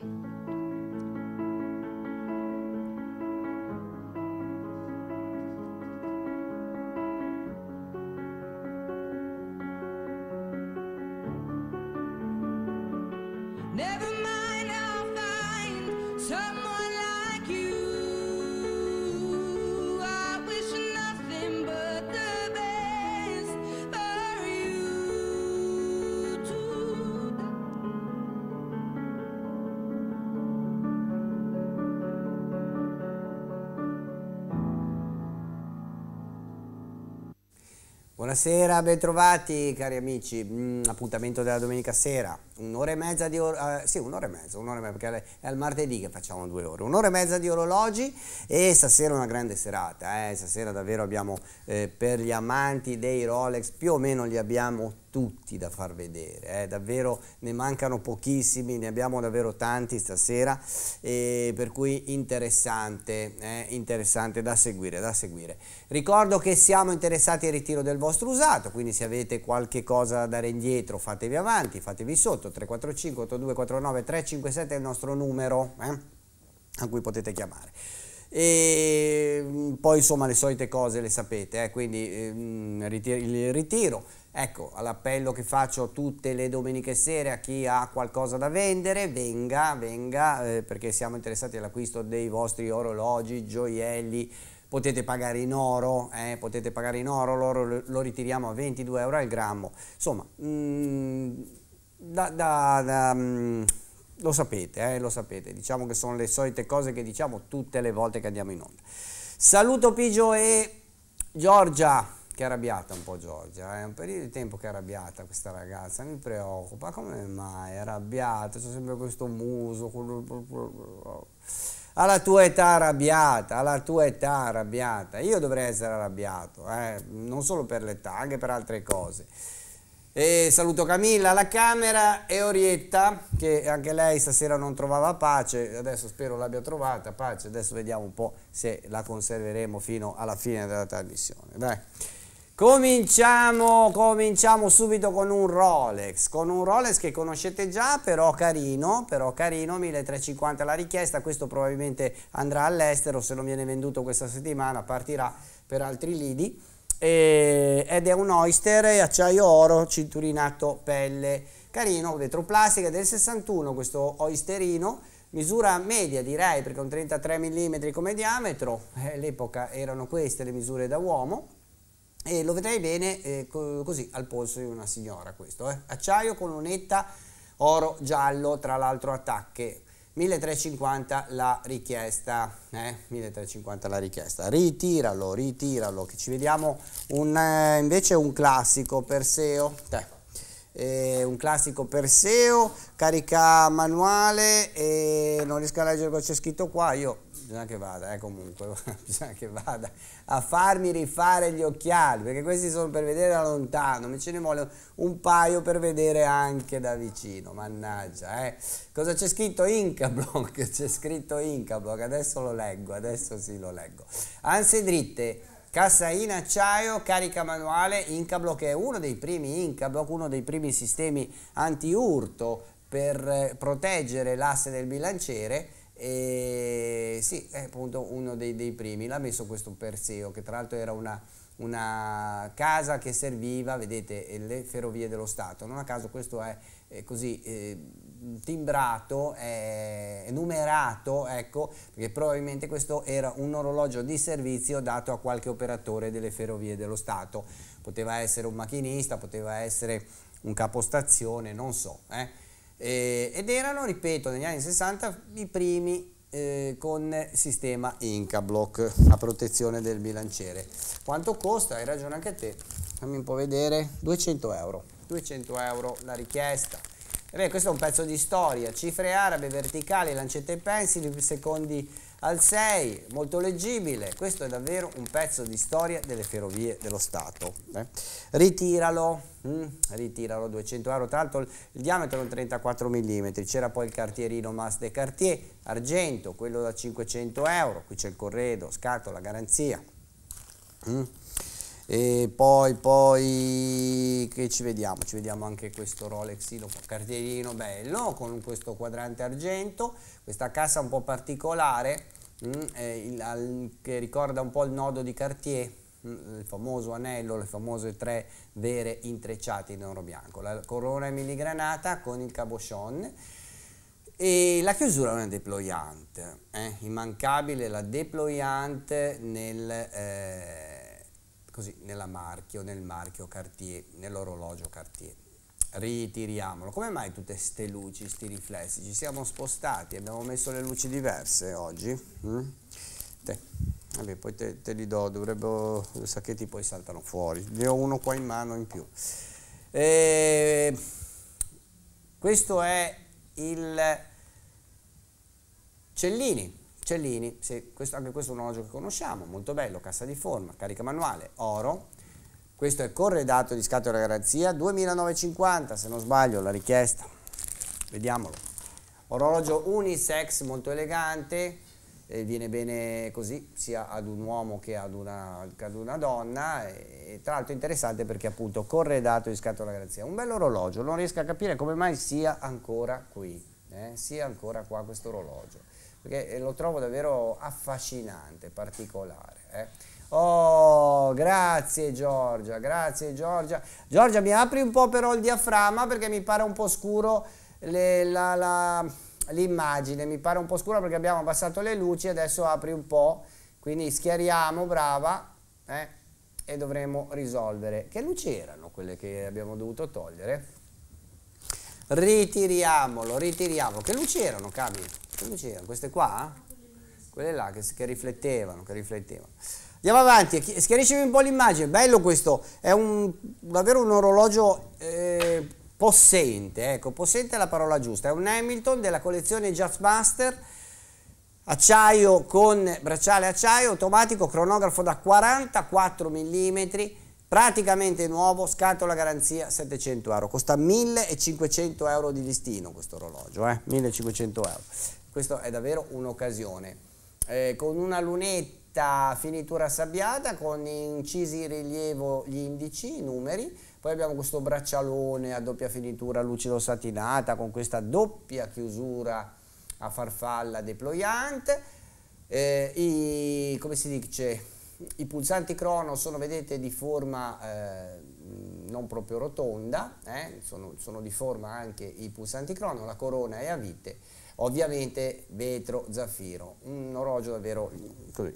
Thank you. Buonasera, bentrovati cari amici, mm, appuntamento della domenica sera, un'ora e mezza di orologi, uh, eh, sì un'ora e mezza, un'ora e mezza perché è al martedì che facciamo due ore, un'ora e mezza di orologi e stasera una grande serata, eh. stasera davvero abbiamo eh, per gli amanti dei Rolex più o meno li abbiamo tutti da far vedere, eh? davvero ne mancano pochissimi, ne abbiamo davvero tanti stasera, eh, per cui interessante, eh? interessante da seguire, da seguire. Ricordo che siamo interessati al ritiro del vostro usato, quindi se avete qualche cosa da dare indietro fatevi avanti, fatevi sotto, 345 8249 357 è il nostro numero eh, a cui potete chiamare e mm, poi insomma le solite cose le sapete eh? quindi ehm, il ritiro Ecco, l'appello che faccio tutte le domeniche sere a chi ha qualcosa da vendere, venga, venga, eh, perché siamo interessati all'acquisto dei vostri orologi, gioielli, potete pagare in oro, eh, potete pagare in oro, l'oro lo ritiriamo a 22 euro al grammo. Insomma, mh, mm, da, da, da, mh, mm, lo sapete, eh, lo sapete, diciamo che sono le solite cose che diciamo tutte le volte che andiamo in onda. Saluto Pigio e Giorgia che è arrabbiata un po' Giorgia, eh. è un periodo di tempo che è arrabbiata questa ragazza, mi preoccupa, come mai è arrabbiata, c'è sempre questo muso, alla tua età arrabbiata, alla tua età arrabbiata, io dovrei essere arrabbiato, eh? non solo per l'età, anche per altre cose. E saluto Camilla alla camera e Orietta che anche lei stasera non trovava pace, adesso spero l'abbia trovata pace, adesso vediamo un po' se la conserveremo fino alla fine della trasmissione. Dai. Cominciamo, cominciamo subito con un Rolex, con un Rolex che conoscete già, però carino, però carino, 1350 la richiesta, questo probabilmente andrà all'estero, se non viene venduto questa settimana partirà per altri lidi, e, ed è un Oyster acciaio oro, cinturinato pelle, carino, vetroplastica del 61 questo Oysterino, misura media direi perché un 33 mm come diametro, all'epoca eh, erano queste le misure da uomo, e lo vedrei bene eh, così al polso di una signora questo, eh. acciaio con lunetta oro giallo, tra l'altro attacche, 1350 la richiesta, eh? 1350 la richiesta, ritiralo, ritiralo, che ci vediamo un, eh, invece un classico Perseo, eh, un classico Perseo, carica manuale, non riesco a leggere cosa c'è scritto qua, io bisogna che vada, eh, comunque, bisogna che vada a farmi rifare gli occhiali, perché questi sono per vedere da lontano, mi ce ne vogliono un paio per vedere anche da vicino, mannaggia, eh. Cosa c'è scritto? Incablock, c'è scritto Incablock, adesso lo leggo, adesso sì lo leggo. Anse dritte, cassa in acciaio, carica manuale, Incablock è uno dei primi Incablock, uno dei primi sistemi antiurto per eh, proteggere l'asse del bilanciere, e sì, è appunto uno dei, dei primi, l'ha messo questo Perseo, che tra l'altro era una, una casa che serviva, vedete, eh, le ferrovie dello Stato. Non a caso questo è, è così eh, timbrato, è, è numerato, ecco, perché probabilmente questo era un orologio di servizio dato a qualche operatore delle ferrovie dello Stato. Poteva essere un macchinista, poteva essere un capostazione, non so. Eh eh, ed erano, ripeto, negli anni 60 i primi eh, con sistema Incablock a protezione del bilanciere. Quanto costa? Hai ragione anche te, fammi un po' vedere, 200 euro, 200 euro la richiesta. E beh, questo è un pezzo di storia, cifre arabe, verticali, lancette pensili, secondi al 6, molto leggibile, questo è davvero un pezzo di storia delle ferrovie dello Stato. Eh? Ritiralo, mm, ritiralo 200 euro, tra l'altro il, il diametro è un 34 mm, c'era poi il cartierino Mas de Cartier, argento, quello da 500 euro, qui c'è il corredo, scatola, garanzia. Mm. E poi, poi, che ci vediamo? Ci vediamo anche questo Rolex, il cartierino bello, con questo quadrante argento, questa cassa un po' particolare, mm, il, al, che ricorda un po' il nodo di Cartier, mm, il famoso anello, le famose tre vere intrecciate in oro bianco, la corona emiligranata con il cabochon e la chiusura è una deployante, eh, immancabile la deployante nel... Eh, così nella marchio, nel marchio Cartier, nell'orologio Cartier ritiriamolo. Come mai tutte queste luci, questi riflessi? Ci siamo spostati, abbiamo messo le luci diverse oggi. Mm? Te. Vabbè, poi te, te, li do, dovrebbero, i sacchetti poi saltano fuori. Ne ho uno qua in mano in più. E... Ehm, questo è il Cellini. Cellini, sì, questo, anche questo è un orologio che conosciamo, molto bello, cassa di forma, carica manuale, oro, questo è corredato di scatola garanzia, 2950 se non sbaglio la richiesta, vediamolo. Orologio unisex molto elegante, eh, viene bene così sia ad un uomo che ad una, che ad una donna, e, e tra l'altro interessante perché appunto corredato di scatola garanzia. Un bello orologio, non riesco a capire come mai sia ancora qui, eh, sia ancora qua questo orologio perché eh, lo trovo davvero affascinante, particolare. Eh? Oh, grazie Giorgia, grazie Giorgia. Giorgia, mi apri un po' però il diaframma perché mi pare un po' scuro l'immagine, mi pare un po' scuro perché abbiamo abbassato le luci, adesso apri un po', quindi schiariamo, brava, eh, e dovremo risolvere. Che luci erano quelle che abbiamo dovuto togliere? Ritiriamolo, ritiriamo. Che luci erano, Cami? Che luci erano? Queste qua? Quelle là che, che riflettevano, che riflettevano. Andiamo avanti, schiariscimi un po' l'immagine, bello questo, è un, davvero un orologio eh, possente, ecco, possente è la parola giusta, è un Hamilton della collezione Jazz Master, acciaio con bracciale acciaio, automatico, cronografo da 44 mm, praticamente nuovo, scatola garanzia 700 euro, costa 1500 euro di listino questo orologio, eh? 1500 euro, questo è davvero un'occasione, eh, con una lunetta fitta finitura sabbiata con incisi in rilievo gli indici, i numeri, poi abbiamo questo braccialone a doppia finitura lucido satinata con questa doppia chiusura a farfalla deployante, eh, i, come si dice, i pulsanti crono sono, vedete, di forma eh, non proprio rotonda, eh? sono, sono, di forma anche i pulsanti crono, la corona è a vite Ovviamente vetro zaffiro, un orologio davvero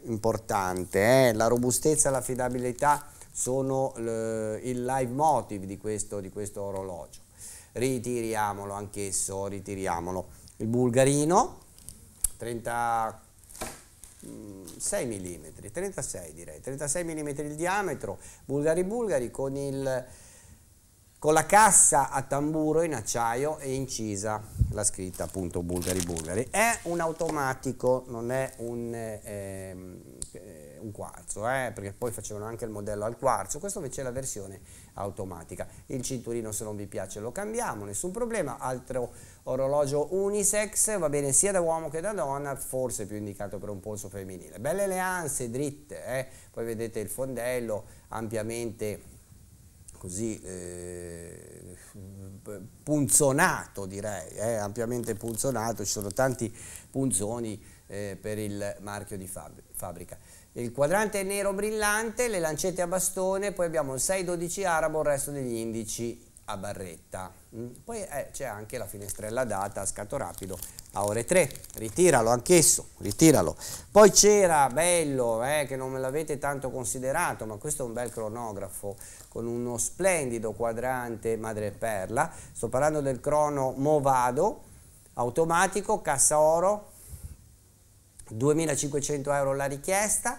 importante, eh? la robustezza e l'affidabilità sono il leitmotiv di questo, di questo orologio. Ritiriamolo anch'esso, ritiriamolo. Il bulgarino, 36 mm, 36 direi, 36 mm il diametro, bulgari bulgari con il con la cassa a tamburo in acciaio e incisa la scritta appunto Bulgari Bulgari. È un automatico, non è un, ehm, eh, un quarzo, eh, perché poi facevano anche il modello al quarzo, questo invece è la versione automatica. Il cinturino se non vi piace lo cambiamo, nessun problema, altro orologio unisex, va bene sia da uomo che da donna, forse più indicato per un polso femminile. Belle leanze, dritte, eh. poi vedete il fondello ampiamente così eh, punzonato direi, eh, ampiamente punzonato, ci sono tanti punzoni eh, per il marchio di fab fabbrica. Il quadrante è nero brillante, le lancette a bastone, poi abbiamo il 6-12 arabo, il resto degli indici a barretta. Mm. Poi eh, c'è anche la finestrella data a scatto rapido a ore 3, ritiralo anch'esso, ritiralo. Poi c'era, bello, eh, che non me l'avete tanto considerato, ma questo è un bel cronografo con uno splendido quadrante madreperla, sto parlando del crono Movado, automatico, cassa oro, 2500 euro la richiesta,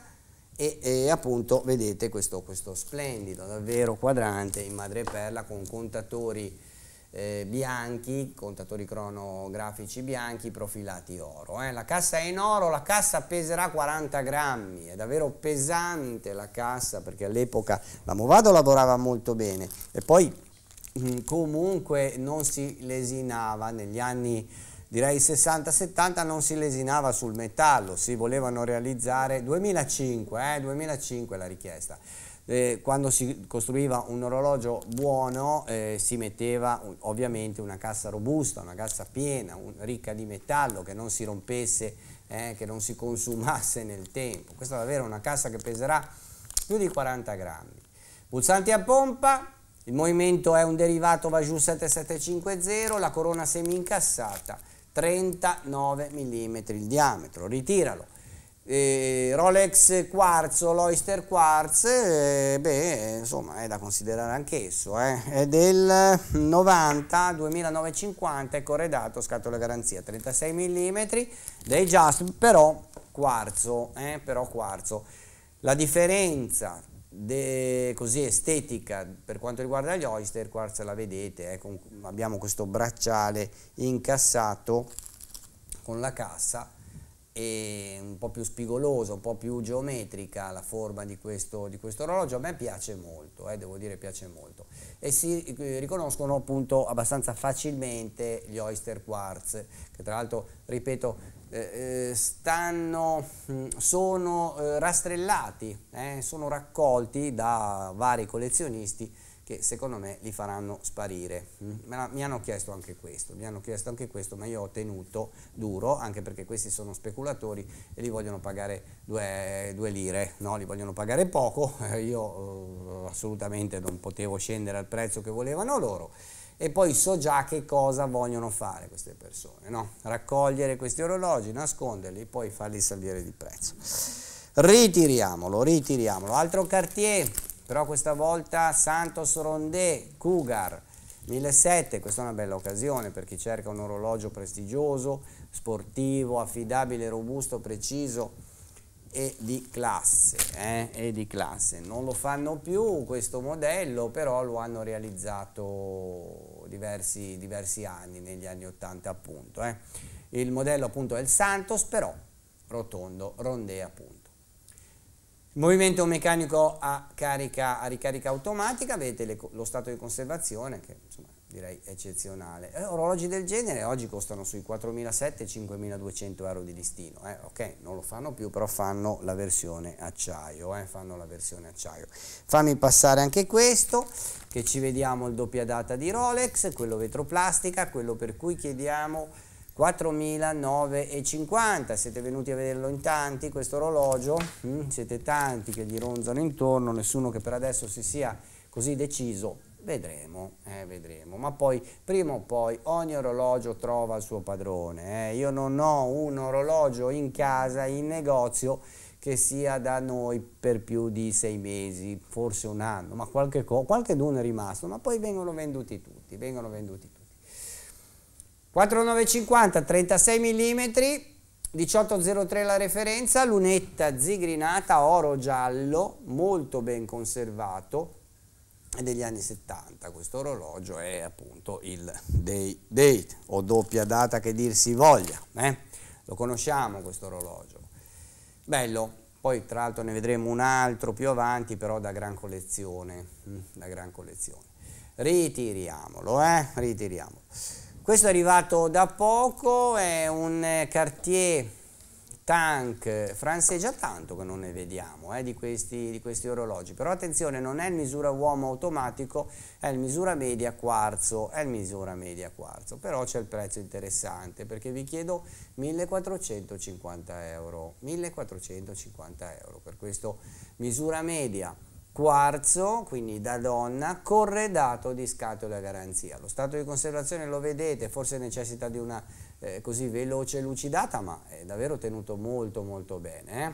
e, e appunto vedete questo, questo, splendido davvero quadrante in madreperla con contatori eh, bianchi, contatori cronografici bianchi profilati oro. Eh. La cassa è in oro, la cassa peserà 40 grammi, è davvero pesante la cassa perché all'epoca la Movado lavorava molto bene e poi mm, comunque non si lesinava negli anni direi 60-70 non si lesinava sul metallo, si volevano realizzare 2005, eh, 2005 la richiesta. Eh, quando si costruiva un orologio buono eh, si metteva un, ovviamente una cassa robusta, una cassa piena, un, ricca di metallo che non si rompesse, eh, che non si consumasse nel tempo. Questa davvero è una cassa che peserà più di 40 grammi. Pulsanti a pompa, il movimento è un derivato va giù 7750, la corona semi incassata 39 mm il diametro, ritiralo. E eh, Rolex quarzo, l'Oyster quartz, eh, beh, insomma, è da considerare anch'esso, eh. è del 90 2950, è corredato, scatola garanzia 36 mm dei Just, però quarzo, eh, però quarzo. La differenza De, così estetica per quanto riguarda gli oyster quartz la vedete eh, con, abbiamo questo bracciale incassato con la cassa e un po' più spigolosa un po' più geometrica la forma di questo, di questo orologio a me piace molto eh, devo dire piace molto e si eh, riconoscono appunto abbastanza facilmente gli oyster quartz che tra l'altro ripeto eh, eh, stanno, mm, sono eh, rastrellati, eh, sono raccolti da vari collezionisti che secondo me li faranno sparire. Mm. Mi hanno chiesto anche questo, mi hanno chiesto anche questo, ma io ho tenuto duro, anche perché questi sono speculatori e li vogliono pagare due, due lire, no? li vogliono pagare poco, io assolutamente non potevo scendere al prezzo che volevano loro e poi so già che cosa vogliono fare queste persone, no? raccogliere questi orologi, nasconderli e poi farli salire di prezzo. Ritiriamolo, ritiriamolo. Altro Cartier, però questa volta Santos Rondé, Cougar, 1007, questa è una bella occasione per chi cerca un orologio prestigioso, sportivo, affidabile, robusto, preciso, e di classe, eh? e di classe. Non lo fanno più questo modello, però lo hanno realizzato diversi, diversi anni, negli anni 80 appunto. Eh? Il modello appunto è il Santos, però rotondo, rondè appunto. movimento meccanico a, carica, a ricarica automatica, avete le, lo stato di conservazione che insomma direi eccezionale. Eh, orologi del genere oggi costano sui 4.700-5.200 euro di listino, eh? ok, non lo fanno più, però fanno la versione acciaio, eh? fanno la versione acciaio. Fammi passare anche questo, che ci vediamo il doppia data di Rolex, quello vetroplastica, quello per cui chiediamo 4.950, siete venuti a vederlo in tanti questo orologio, mm? siete tanti che gli ronzano intorno, nessuno che per adesso si sia così deciso Vedremo, eh, vedremo, ma poi prima o poi ogni orologio trova il suo padrone. Eh. Io non ho un orologio in casa, in negozio, che sia da noi per più di sei mesi, forse un anno, ma qualche, qualche d'uno è rimasto, ma poi vengono venduti tutti, vengono venduti tutti. 4950, 36 mm, 1803 la referenza, lunetta zigrinata, oro giallo, molto ben conservato, degli anni 70, questo orologio è appunto il day date o doppia data che dir si voglia, eh? lo conosciamo questo orologio, bello, poi tra l'altro ne vedremo un altro più avanti però da gran collezione, hm, da gran collezione. ritiriamolo, eh? ritiriamolo. Questo è arrivato da poco, è un eh, Cartier Tank, già tanto che non ne vediamo eh, di, questi, di, questi, orologi, però attenzione non è il misura uomo automatico, è il misura media quarzo, è il misura media quarzo, però c'è il prezzo interessante perché vi chiedo 1450 euro, 1450 euro per questo misura media quarzo, quindi da donna, corredato di scatole a garanzia. Lo stato di conservazione lo vedete, forse necessita di una eh, così veloce e lucidata, ma è davvero tenuto molto molto bene. Eh?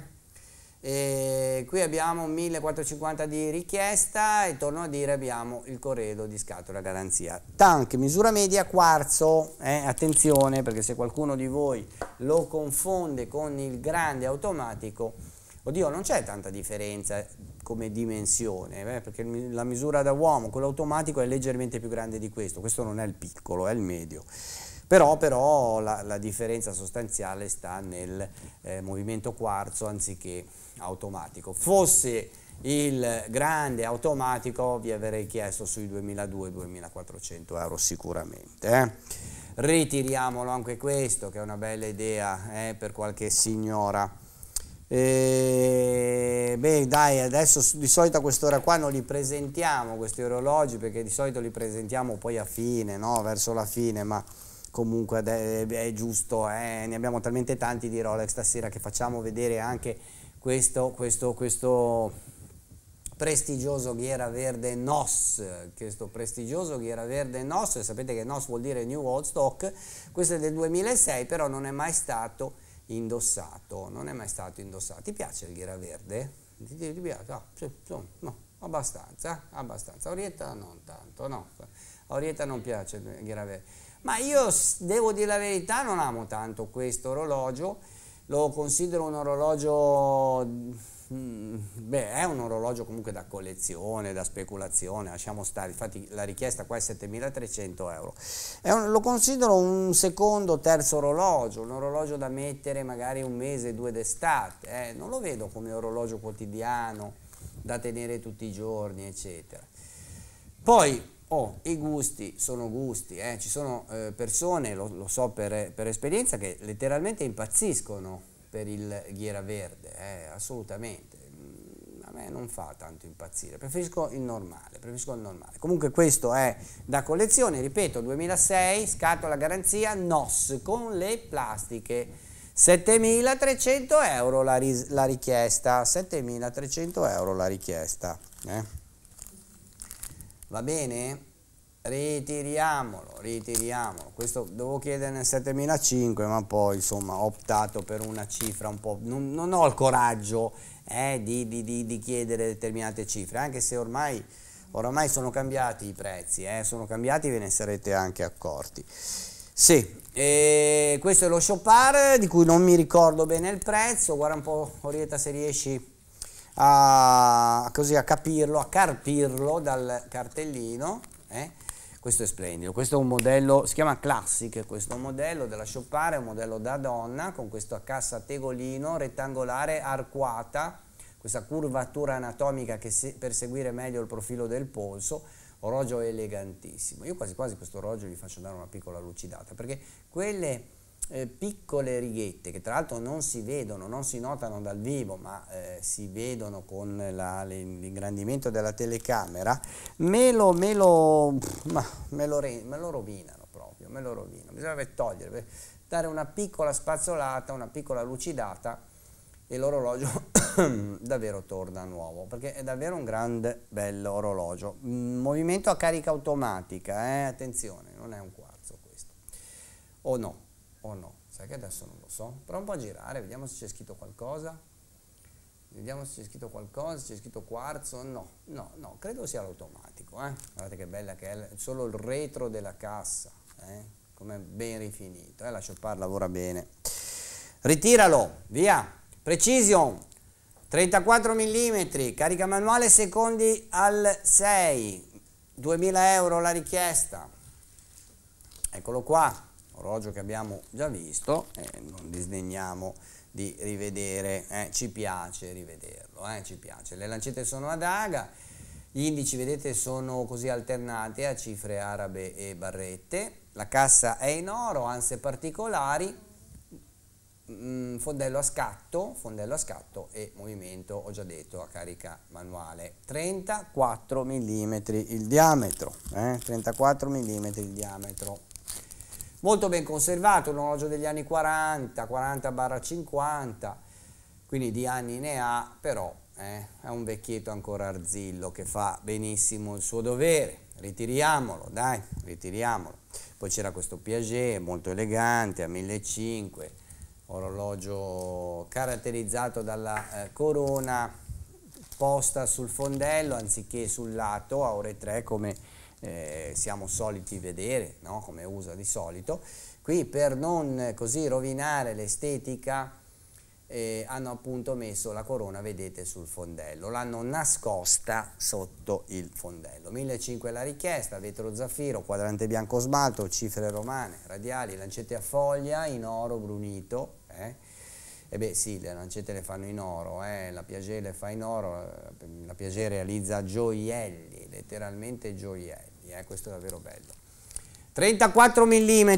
qui abbiamo 1450 di richiesta e torno a dire abbiamo il corredo di scatola garanzia. Tank, misura media, quarzo, eh? attenzione perché se qualcuno di voi lo confonde con il grande automatico, oddio non c'è tanta differenza come dimensione, eh, perché la misura da uomo, quello automatico è leggermente più grande di questo, questo non è il piccolo, è il medio però, però la, la, differenza sostanziale sta nel eh, movimento quarzo anziché automatico. Fosse il grande automatico vi avrei chiesto sui 2200-2400 euro sicuramente. Eh? Ritiriamolo anche questo che è una bella idea eh, per qualche signora. E, ehm, beh dai adesso di solito a quest'ora qua non li presentiamo questi orologi perché di solito li presentiamo poi a fine, no? verso la fine ma comunque è giusto, eh? ne abbiamo talmente tanti di Rolex stasera che facciamo vedere anche questo, questo, questo prestigioso ghiera verde NOS, questo prestigioso ghiera verde NOS, sapete che NOS vuol dire New Old Stock, questo è del 2006 però non è mai stato indossato, non è mai stato indossato. Ti piace il ghiera verde? Ti, ti, ti piace? Ah, sì, no, abbastanza, abbastanza. Orietta non tanto, no. Orietta non piace il ghiera verde. Ma io devo dire la verità, non amo tanto questo orologio, lo considero un orologio, mm, beh è un orologio comunque da collezione, da speculazione, lasciamo stare, infatti la richiesta qua è 7300 euro. È un, lo considero un secondo, terzo orologio, un orologio da mettere magari un mese, due d'estate, eh? non lo vedo come orologio quotidiano da tenere tutti i giorni, eccetera. Poi Oh, i gusti sono gusti, eh. ci sono eh, persone, lo, lo so per, per, esperienza, che letteralmente impazziscono per il ghiera verde, eh, assolutamente. Mm, a me non fa tanto impazzire, preferisco il normale, preferisco il normale. Comunque questo è da collezione, ripeto, 2006, scatola garanzia NOS con le plastiche. 7.300 euro la, la richiesta, 7.300 euro la richiesta. Eh va bene? Ritiriamolo, ritiriamolo. Questo devo chiedere nel 7005, ma poi insomma ho optato per una cifra un po'... Non, non ho il coraggio eh, di, di, di, di, chiedere determinate cifre, anche se ormai, ormai sono cambiati i prezzi, eh, sono cambiati ve ne sarete anche accorti. Sì, questo è lo Chopard di cui non mi ricordo bene il prezzo, guarda un po' Orietta se riesci a, così, a capirlo, a carpirlo dal cartellino. Eh? Questo è splendido, questo è un modello, si chiama Classic, questo modello della Choppare, è un modello da donna con questa cassa a tegolino rettangolare arcuata, questa curvatura anatomica che se, per seguire meglio il profilo del polso, orologio elegantissimo. Io quasi quasi questo orologio gli faccio dare una piccola lucidata perché quelle eh, piccole righette che tra l'altro non si vedono, non si notano dal vivo, ma eh, si vedono con l'ingrandimento della telecamera, me lo, me lo, me lo, me lo rovinano proprio, me lo rovinano. Bisogna togliere, dare una piccola spazzolata, una piccola lucidata e l'orologio davvero torna nuovo perché è davvero un grande bello orologio mm, movimento a carica automatica eh? attenzione non è un quarzo questo o no o no? Sai che adesso non lo so. Prova un po' a girare, vediamo se c'è scritto qualcosa. Vediamo se c'è scritto qualcosa, se c'è scritto quarzo. No, no, no, credo sia l'automatico. Eh? Guardate che bella che è solo il retro della cassa. Eh? Come ben rifinito. Eh? La Chopard lavora bene. Ritiralo, via. Precision. 34 mm, carica manuale secondi al 6, 2000 euro la richiesta. Eccolo qua orologio che abbiamo già visto e eh, non disdegniamo di rivedere, eh, ci piace rivederlo, eh, ci piace. Le lancette sono a daga, gli indici vedete sono così alternati a cifre arabe e barrette, la cassa è in oro, anse particolari, mh, mm, fondello a scatto, fondello a scatto e movimento, ho già detto, a carica manuale. 34 mm il diametro, 34 eh, mm il diametro molto ben conservato, un orologio degli anni 40, 40-50, quindi di anni ne ha, però eh, è un vecchietto ancora arzillo che fa benissimo il suo dovere. Ritiriamolo, dai, ritiriamolo. Poi c'era questo Piaget, molto elegante, a 1500, orologio caratterizzato dalla eh, corona posta sul fondello anziché sul lato a ore 3 come eh, siamo soliti vedere, no? come usa di solito. Qui per non eh, così rovinare l'estetica eh, hanno appunto messo la corona, vedete, sul fondello, l'hanno nascosta sotto il fondello. 1.500 la richiesta, vetro zaffiro, quadrante bianco smalto, cifre romane, radiali, lancette a foglia, in oro brunito. Eh? E eh beh sì, le lancette le fanno in oro, eh? la Piaget le fa in oro, eh, la Piaget realizza gioielli, letteralmente gioielli eh, questo è davvero bello. 34 mm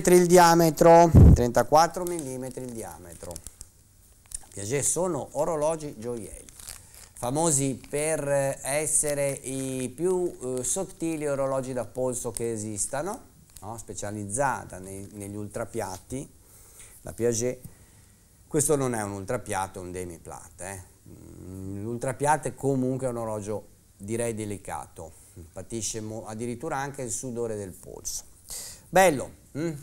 il diametro, 34 mm il diametro. Piaget sono orologi gioielli, famosi per essere i più eh, sottili orologi da polso che esistano, no? specializzata nei, negli ultrapiatti, la Piaget. Questo non è un ultrapiatto, è un demi Eh. L'ultrapiatto è comunque un orologio direi delicato, patisce addirittura anche il sudore del polso. Bello, mh? Mm?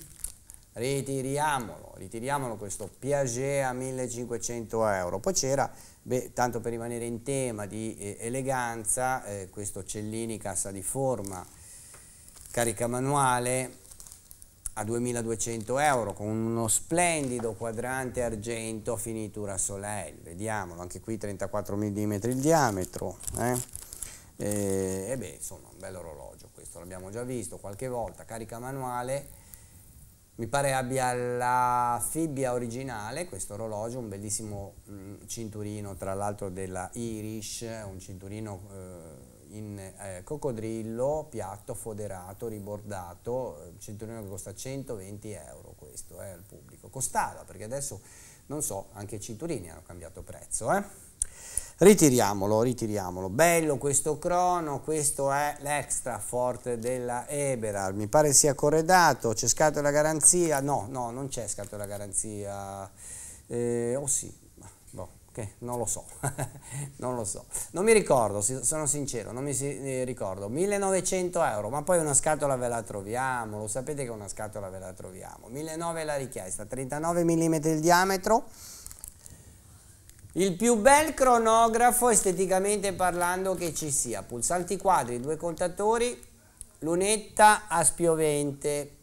ritiriamolo, ritiriamolo questo Piaget a 1500 euro. Poi c'era, tanto per rimanere in tema di eh, eleganza, eh, questo Cellini cassa di forma, carica manuale a 2200 euro con uno splendido quadrante argento finitura Soleil, vediamolo, anche qui 34 mm il diametro. Eh? Eh, e, beh, insomma, un bello orologio questo, l'abbiamo già visto qualche volta, carica manuale, mi pare abbia la fibbia originale, questo orologio, un bellissimo mh, mm, cinturino tra l'altro della Irish, un cinturino eh, in eh, coccodrillo, piatto, foderato, ribordato, eh, cinturino che costa 120 euro questo eh, al pubblico, costava perché adesso non so, anche i cinturini hanno cambiato prezzo. Eh? Ritiriamolo, ritiriamolo. Bello questo crono, questo è l'extra forte della Eberhard. Mi pare sia corredato, c'è scatola garanzia. No, no, non c'è scatola garanzia. Eh, o oh sì, boh, okay, non lo so, non lo so. Non mi ricordo, sono sincero, non mi eh, ricordo. 1900 euro, ma poi una scatola ve la troviamo, lo sapete che una scatola ve la troviamo. 1900 la richiesta, 39 mm il diametro. Il più bel cronografo esteticamente parlando che ci sia. Pulsanti quadri, due contatori, lunetta a spiovente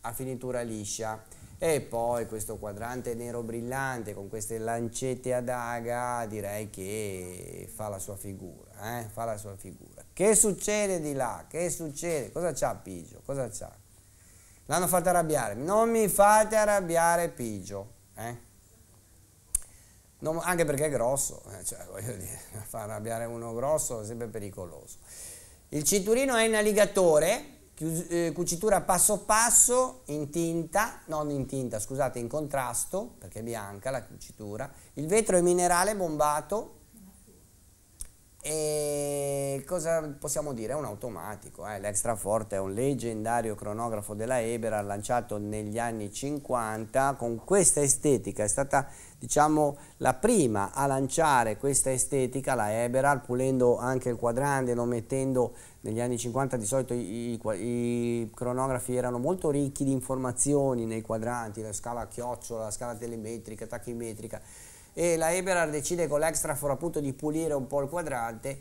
a finitura liscia. E poi questo quadrante nero brillante con queste lancette a daga direi che fa la sua figura, eh? fa la sua figura. Che succede di là? Che succede? Cosa c'ha Pigio? Cosa c'ha? L'hanno fatta arrabbiare. Non mi fate arrabbiare Pigio. Eh? non, anche perché è grosso, eh, cioè, voglio dire, far arrabbiare uno grosso è sempre pericoloso. Il cinturino è in alligatore, eh, cucitura passo passo in tinta, non in tinta, scusate, in contrasto, perché è bianca la cucitura. Il vetro è minerale bombato, e cosa possiamo dire? È un automatico, eh? l'extraforte è un leggendario cronografo della Ebera lanciato negli anni 50 con questa estetica, è stata diciamo la prima a lanciare questa estetica la Eberal pulendo anche il quadrante, non mettendo negli anni 50 di solito i, i, i, cronografi erano molto ricchi di informazioni nei quadranti, la scala a chiocciola, la scala telemetrica, tachimetrica e la Eberhard decide con l'extraforo appunto di pulire un po' il quadrante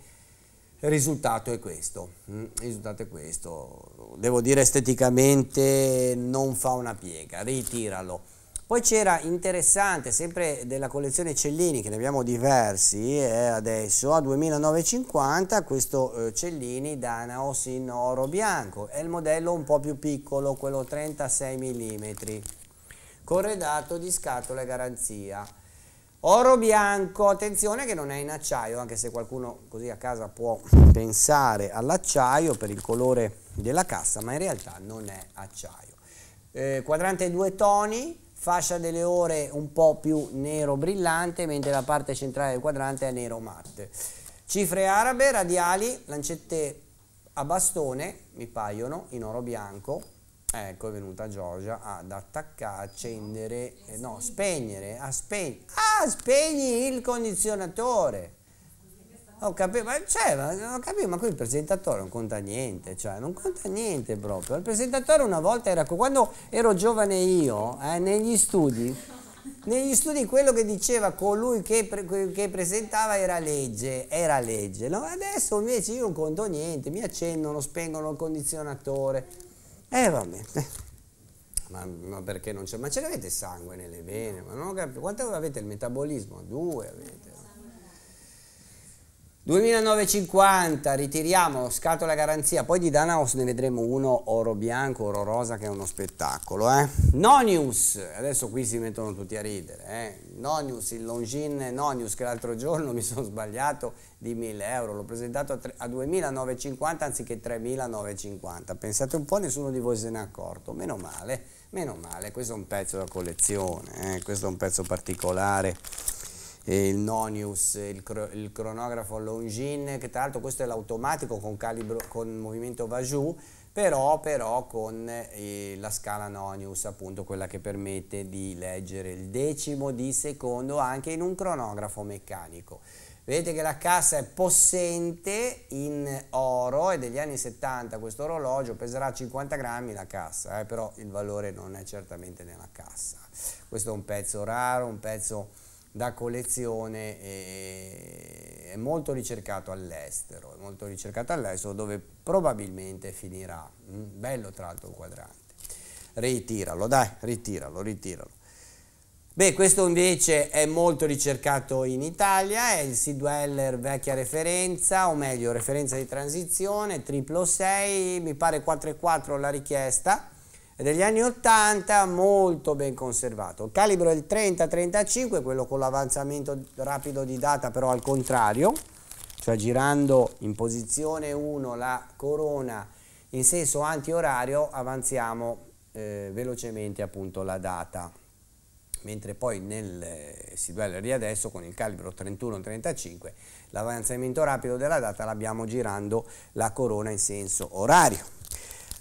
il risultato è questo mm, il risultato è questo devo dire esteticamente non fa una piega ritiralo poi c'era interessante sempre della collezione Cellini che ne abbiamo diversi eh, adesso a 2950 questo eh, Cellini Danaos in oro bianco è il modello un po' più piccolo quello 36 mm corredato di scatola e garanzia Oro bianco, attenzione che non è in acciaio, anche se qualcuno così a casa può pensare all'acciaio per il colore della cassa, ma in realtà non è acciaio. Eh, quadrante due toni, fascia delle ore un po' più nero brillante, mentre la parte centrale del quadrante è nero matte. Cifre arabe, radiali, lancette a bastone, mi paiono, in oro bianco, Ecco, è venuta Giorgia ad attaccare, accendere, eh, eh, no, spegnere, a spegnere. ah, spegni il condizionatore. Ho capito, ma, cioè, ma, ho capito, ma qui il presentatore non conta niente, cioè, non conta niente proprio. Il presentatore una volta era, quando ero giovane io, eh, negli studi, negli studi quello che diceva colui che, pre che presentava era legge, era legge no? adesso invece io non conto niente, mi accendono, spengono il condizionatore, eh, vabbè. Ma, ma, perché non c'è? Ma ce l'avete sangue nelle vene? Ma non ho Quanto avete il metabolismo? Due avete. 2950, ritiriamo scatola garanzia, poi di Danaos ne vedremo uno oro bianco, oro rosa che è uno spettacolo. Eh? Nonius, adesso qui si mettono tutti a ridere, eh? Nonius, il Longin Nonius che l'altro giorno mi sono sbagliato di 1000 euro, l'ho presentato a, a 2950 anziché 3950, pensate un po' nessuno di voi se n'è accorto, meno male, meno male, questo è un pezzo da collezione, eh? questo è un pezzo particolare il Nonius, il, cro il cronografo Longines, che tra l'altro questo è l'automatico con, calibro, con movimento va giù, però, però con eh, la scala Nonius, appunto quella che permette di leggere il decimo di secondo anche in un cronografo meccanico. Vedete che la cassa è possente in oro, è degli anni 70 questo orologio, peserà 50 grammi la cassa, eh, però il valore non è certamente nella cassa. Questo è un pezzo raro, un pezzo da collezione e è molto ricercato all'estero, è molto ricercato all'estero dove probabilmente finirà. Mm, bello tra l'altro il quadrante. Ritiralo, dai, ritiralo, ritiralo. Beh, questo invece è molto ricercato in Italia, è il c vecchia referenza, o meglio referenza di transizione, triplo 6, mi pare 4 e 4 la richiesta, degli anni 80 molto ben conservato. Il calibro è il 30-35, quello con l'avanzamento rapido di data però al contrario, cioè girando in posizione 1 la corona in senso antiorario avanziamo eh, velocemente appunto la data. Mentre poi nel eh, Siduel di adesso con il calibro 31-35 l'avanzamento rapido della data l'abbiamo girando la corona in senso orario.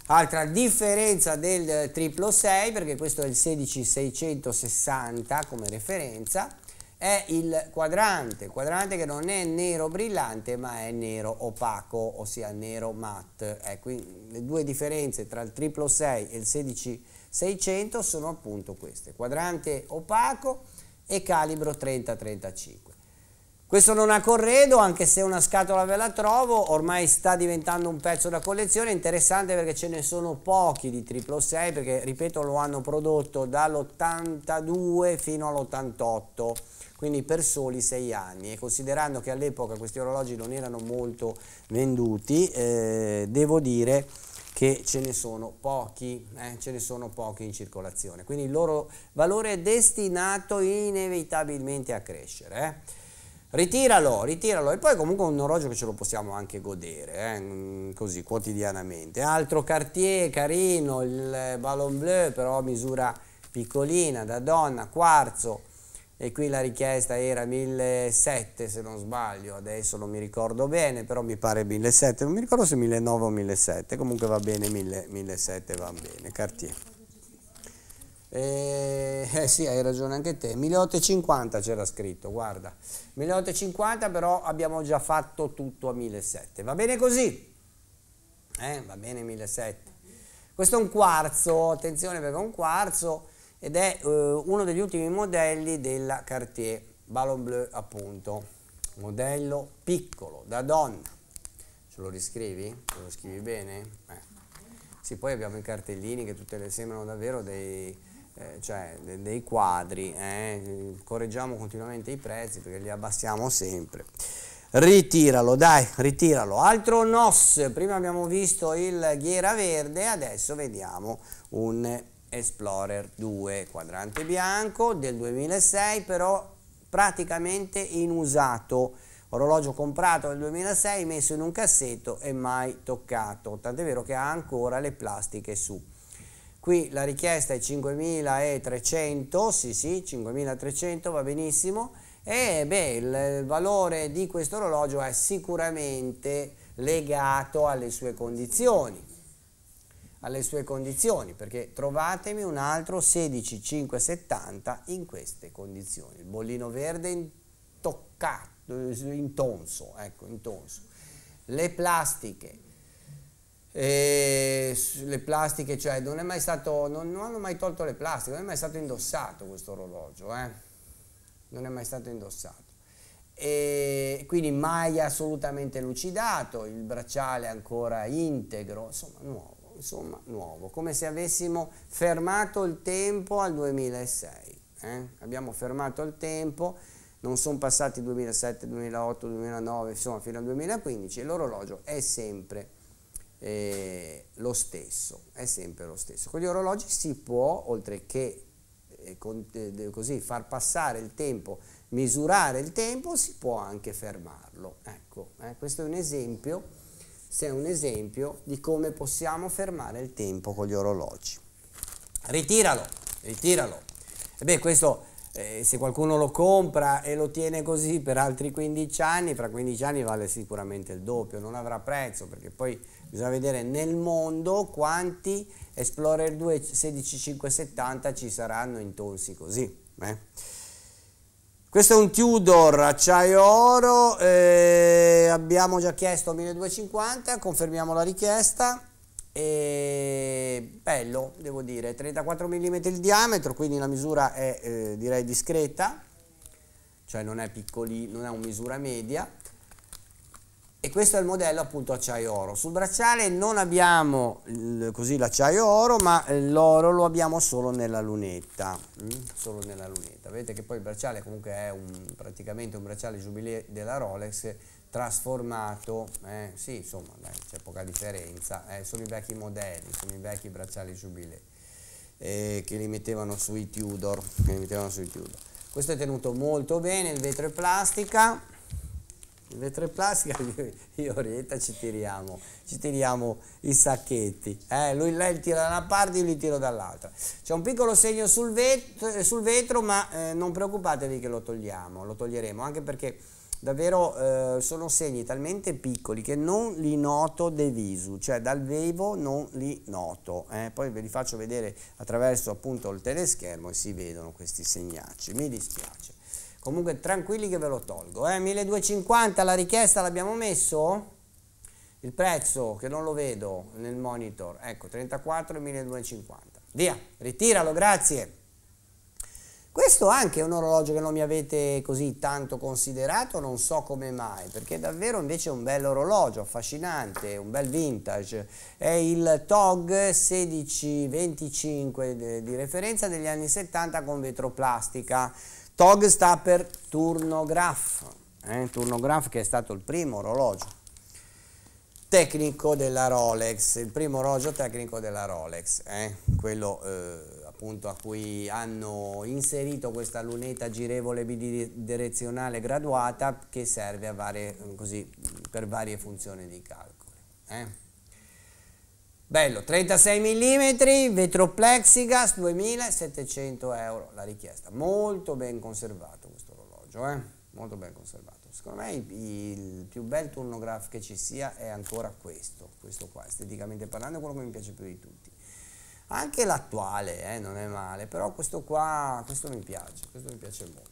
Altra differenza del 666, perché questo è il 16660 come referenza, è il quadrante, quadrante che non è nero brillante ma è nero opaco, ossia nero matte. Ecco, le due differenze tra il 666 e il 16600 sono appunto queste, quadrante opaco e calibro 3035. Questo non ha corredo, anche se una scatola ve la trovo, ormai sta diventando un pezzo da collezione, interessante perché ce ne sono pochi di 666 perché, ripeto, lo hanno prodotto dall'82 fino all'88, quindi per soli 6 anni e considerando che all'epoca questi orologi non erano molto venduti, eh, devo dire che ce ne sono pochi, eh, ce ne sono pochi in circolazione, quindi il loro valore è destinato inevitabilmente a crescere. Eh ritiralo, ritiralo e poi comunque un orologio che ce lo possiamo anche godere, eh, mm, così quotidianamente. Altro Cartier carino, il Ballon Bleu però misura piccolina da donna, quarzo e qui la richiesta era 1700 se non sbaglio, adesso non mi ricordo bene, però mi pare 1700, non mi ricordo se 1900 o 1700, comunque va bene 1700 va bene, Cartier. Eh, eh, sì, hai ragione anche te. 1850 c'era scritto, guarda. 1850 però abbiamo già fatto tutto a 1700. Va bene così? Eh, va bene 1700. Questo è un quarzo, attenzione perché è un quarzo ed è eh, uno degli ultimi modelli della Cartier Ballon Bleu appunto. Modello piccolo, da donna. Ce lo riscrivi? Ce lo scrivi bene? Eh. Sì, poi abbiamo i cartellini che tutte le sembrano davvero dei eh, cioè dei quadri, eh, correggiamo continuamente i prezzi perché li abbassiamo sempre. Ritiralo, dai, ritiralo. Altro NOS, prima abbiamo visto il ghiera verde, adesso vediamo un Explorer 2 quadrante bianco del 2006, però praticamente inusato. Orologio comprato nel 2006, messo in un cassetto e mai toccato, tant'è vero che ha ancora le plastiche su. Qui la richiesta è 5.300, sì sì, 5.300 va benissimo. E beh, il, valore di questo orologio è sicuramente legato alle sue condizioni alle sue condizioni, perché trovatemi un altro 16570 in queste condizioni. Il bollino verde intoccato, intonso, ecco, intonso. Le plastiche e le plastiche, cioè non è mai stato, non, non, hanno mai tolto le plastiche, non è mai stato indossato questo orologio, eh? non è mai stato indossato. E quindi mai assolutamente lucidato, il bracciale ancora integro, insomma nuovo, insomma nuovo, come se avessimo fermato il tempo al 2006. Eh? Abbiamo fermato il tempo, non sono passati 2007, 2008, 2009, insomma fino al 2015 e l'orologio è sempre eh, lo stesso, è sempre lo stesso. Con gli orologi si può, oltre che eh, con, eh, così, far passare il tempo, misurare il tempo, si può anche fermarlo. Ecco, eh. questo è un esempio, è un esempio di come possiamo fermare il tempo con gli orologi. Ritiralo, ritiralo. E beh, questo eh, se qualcuno lo compra e lo tiene così per altri 15 anni, fra 15 anni vale sicuramente il doppio, non avrà prezzo perché poi bisogna vedere nel mondo quanti Explorer 2 16570 ci saranno in tonsi così. Eh. Questo è un Tudor acciaio oro, eh, abbiamo già chiesto 1250, confermiamo la richiesta. E bello, devo dire, 34 mm il diametro, quindi la misura è eh, direi discreta, cioè non è piccolino, non è una misura media e questo è il modello appunto acciaio oro. Sul bracciale non abbiamo così l'acciaio oro, ma eh, l'oro lo abbiamo solo nella lunetta, mm? solo nella lunetta. Vedete che poi il bracciale comunque è un, praticamente un bracciale giubilé della Rolex trasformato, eh, sì insomma c'è poca differenza, eh, sono i vecchi modelli, sono i vecchi bracciali giubilé eh, che li mettevano sui Tudor, che li mettevano sui Tudor. Questo è tenuto molto bene, il vetro è plastica, il vetro e plastica, io Orietta ci tiriamo, ci tiriamo i sacchetti. Eh, lui lei tira da una parte, io li tiro dall'altra. C'è un piccolo segno sul vetro, sul vetro ma eh, non preoccupatevi che lo togliamo, lo toglieremo, anche perché davvero eh, sono segni talmente piccoli che non li noto de visu, cioè dal vivo non li noto. Eh. Poi ve li faccio vedere attraverso appunto il teleschermo e si vedono questi segnacci, mi dispiace comunque tranquilli che ve lo tolgo eh? 1250 la richiesta l'abbiamo messo il prezzo che non lo vedo nel monitor ecco 34 1250 via ritiralo grazie questo anche è un orologio che non mi avete così tanto considerato, non so come mai, perché davvero invece è un bel orologio, affascinante, un bel vintage. È il TOG 1625 eh, di referenza degli anni 70 con vetroplastica. TOG sta per turnograph, eh? turnograph che è stato il primo orologio tecnico della Rolex, il primo orologio tecnico della Rolex, eh? quello eh, appunto a cui hanno inserito questa lunetta girevole bidirezionale graduata che serve varie, così, per varie funzioni di calcolo. Eh? Bello, 36 mm, vetro plexigas, 2700 euro la richiesta. Molto ben conservato questo orologio, eh? molto ben conservato. Secondo me il più bel turnograph che ci sia è ancora questo, questo qua, esteticamente parlando è quello che mi piace più di tutti. Anche l'attuale eh, non è male, però questo qua, questo mi piace, questo mi piace molto.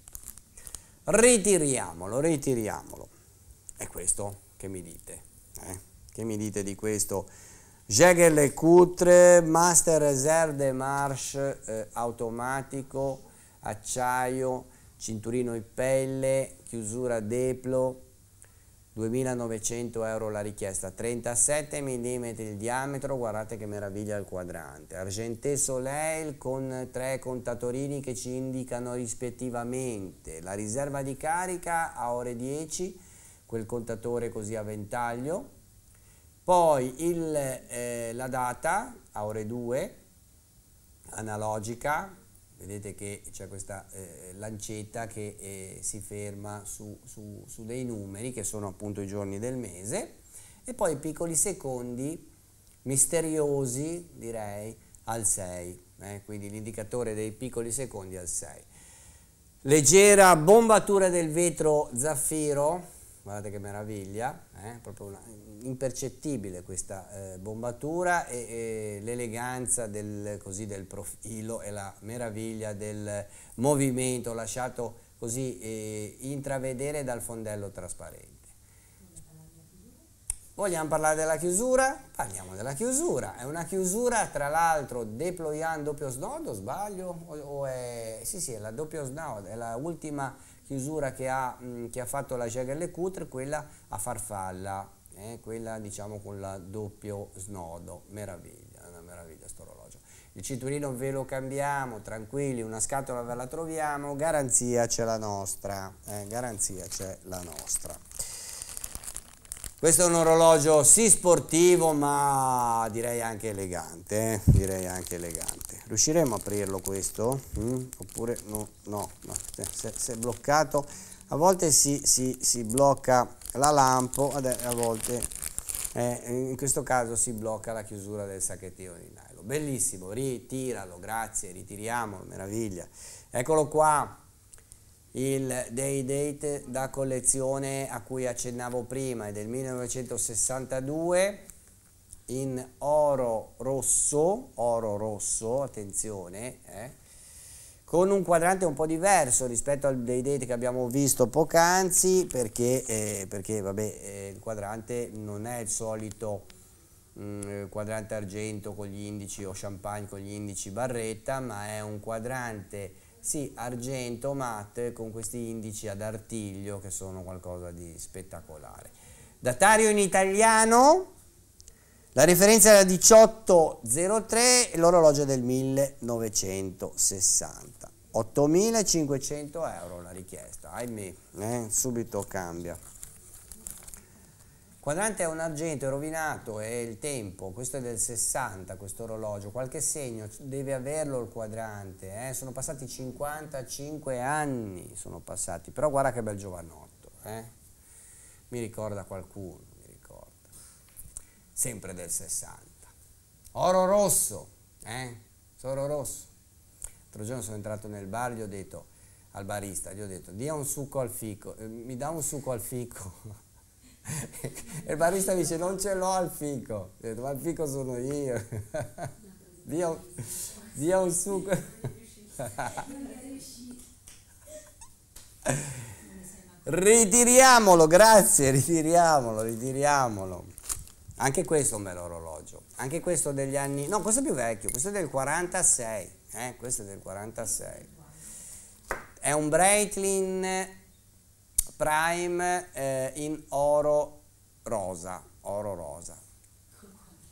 Ritiriamolo, ritiriamolo. È questo che mi dite, eh? che mi dite di questo? Jäger Le Coutre, Master Reserve de Marche eh, automatico, acciaio, cinturino in pelle, chiusura Deplo, 2900 euro la richiesta, 37 mm il diametro, guardate che meraviglia il quadrante, argenté soleil con tre contatorini che ci indicano rispettivamente la riserva di carica a ore 10, quel contatore così a ventaglio, poi il, eh, la data a ore 2 analogica vedete che c'è questa eh, lancetta che eh, si ferma su, su, su, dei numeri che sono appunto i giorni del mese e poi piccoli secondi misteriosi direi al 6 eh, quindi l'indicatore dei piccoli secondi al 6 leggera bombatura del vetro zaffiro guardate che meraviglia, eh? proprio una, impercettibile questa eh, bombatura e, e l'eleganza del, del, profilo e la meraviglia del movimento lasciato così eh, intravedere dal fondello trasparente. Vogliamo parlare della chiusura? Parliamo della chiusura. È una chiusura tra l'altro deployando doppio snodo, sbaglio? O, o è, sì sì, è la doppio snodo, è l'ultima chiusura che ha, mh, che ha fatto la Jaguar Coutre, quella a farfalla, eh, quella diciamo con il doppio snodo, meraviglia, una meraviglia sto orologio. Il cinturino ve lo cambiamo, tranquilli, una scatola ve la troviamo, garanzia c'è la nostra, eh, garanzia c'è la nostra. Questo è un orologio sì sportivo ma direi anche elegante, eh? direi anche elegante. Riusciremo a aprirlo questo? Mm? Oppure no, no, no. Se, se, è bloccato, a volte si, si, si blocca la lampo, a volte eh, in questo caso si blocca la chiusura del sacchettino di nylon. Bellissimo, ritiralo, grazie, ritiriamolo, meraviglia. Eccolo qua, il Day Date da collezione a cui accennavo prima è del 1962 in oro rosso, oro rosso, attenzione, eh, con un quadrante un po' diverso rispetto al Day Date che abbiamo visto poc'anzi perché, eh, perché vabbè, eh, il quadrante non è il solito mm, quadrante argento con gli indici o champagne con gli indici barretta ma è un quadrante sì, argento matte con questi indici ad artiglio che sono qualcosa di spettacolare. Datario in italiano, la referenza era 1803 e l'orologio del 1960. 8.500 euro la richiesta, ahimè, eh, subito cambia. Quadrante è un argento, è rovinato, è il tempo, questo è del 60, questo orologio, qualche segno deve averlo il quadrante, eh? sono passati 55 anni, sono passati, però guarda che bel giovanotto, eh? mi ricorda qualcuno, mi ricorda, sempre del 60. Oro rosso, eh? oro rosso. L'altro giorno sono entrato nel bar, gli ho detto al barista, gli ho detto, dia un succo al fico, eh, mi dà un succo al fico. e il barista dice non ce l'ho al fico, detto, ma il fico sono io, dia, dia un succo. ritiriamolo, grazie, ritiriamolo, ritiriamolo. Anche questo è un bello orologio, anche questo degli anni, no questo è più vecchio, questo è del 46, eh, questo è del 46. È un Breitling prime eh, in oro rosa, oro rosa.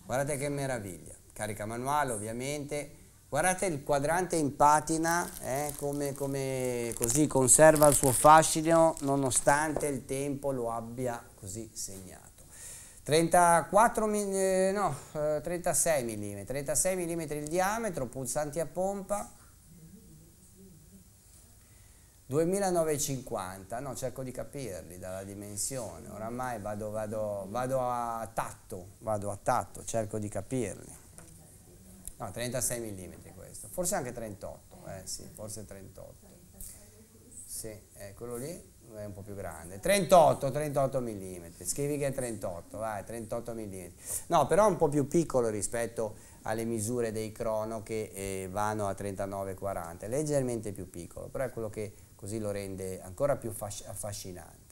Guardate che meraviglia, carica manuale ovviamente. Guardate il quadrante in patina, eh, come, come così conserva il suo fascino nonostante il tempo lo abbia così segnato. 34 eh, no, 36 mm, 36 mm il diametro, pulsanti a pompa, 2950, no, cerco di capirli dalla dimensione, oramai vado, vado, vado, a tatto, vado a tatto, cerco di capirli. No, 36 mm questo, forse anche 38, eh sì, forse 38. Sì, eh, quello lì è un po' più grande, 38, 38 mm, scrivi che è 38, vai, 38 mm. No, però è un po' più piccolo rispetto alle misure dei crono che eh, vanno a 39-40, leggermente più piccolo, però è quello che così lo rende ancora più affascinante.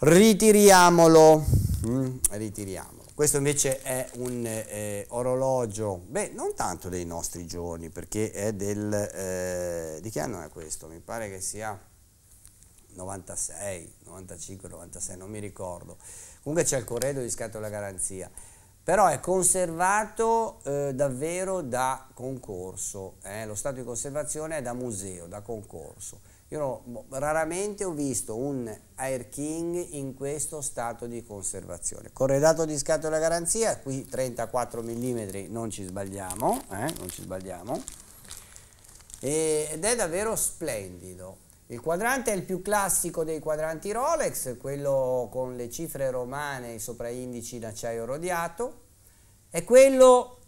Ritiriamolo, mm, ritiriamolo. Questo invece è un eh, orologio, beh, non tanto dei nostri giorni, perché è del... Eh, di che anno è questo? Mi pare che sia 96, 95, 96, non mi ricordo. Comunque c'è il corredo di scatola garanzia però è conservato eh, davvero da concorso, eh? lo stato di conservazione è da museo, da concorso. Io no, boh, raramente ho visto un Air King in questo stato di conservazione. Corredato di scatola garanzia, qui 34 mm, non ci sbagliamo, eh? non ci sbagliamo. ed è davvero splendido. Il quadrante è il più classico dei quadranti Rolex, quello con le cifre romane e i sopraindici in acciaio rodiato. È quello,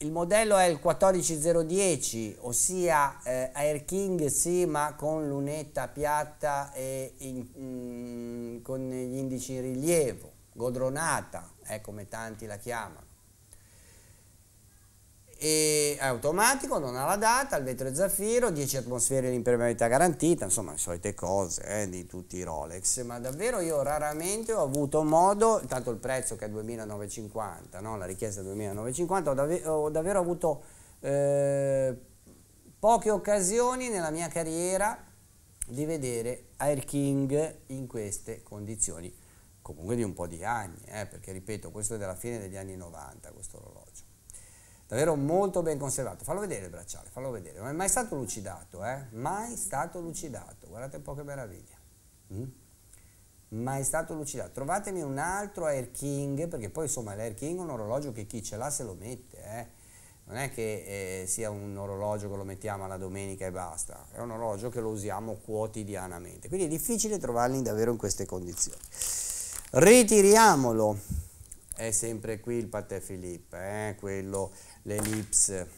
il modello è il 14010, ossia eh, Air King sì, ma con lunetta piatta e in, in, mm, con gli indici in rilievo, godronata, è eh, come tanti la chiamano è automatico, non ha la data, il vetro è zaffiro, 10 atmosfere di impermeabilità garantita, insomma le solite cose eh, di tutti i Rolex, ma davvero io raramente ho avuto modo, tanto il prezzo che è 2950, no? la richiesta è 2950, ho, dav ho davvero avuto eh, poche occasioni nella mia carriera di vedere Air King in queste condizioni, comunque di un po' di anni, eh, perché ripeto questo è della fine degli anni 90 questo orologio davvero molto ben conservato. Fallo vedere il bracciale, fallo vedere. Non è mai stato lucidato, eh? Mai stato lucidato. Guardate un po' che meraviglia. Mm? Mai stato lucidato. Trovatemi un altro Air King, perché poi insomma l'Air King è un orologio che chi ce l'ha se lo mette, eh? Non è che eh, sia un orologio che lo mettiamo alla domenica e basta, è un orologio che lo usiamo quotidianamente, quindi è difficile trovarli davvero in queste condizioni. Ritiriamolo, è sempre qui il Patè Filippo, eh? quello l'ellipse,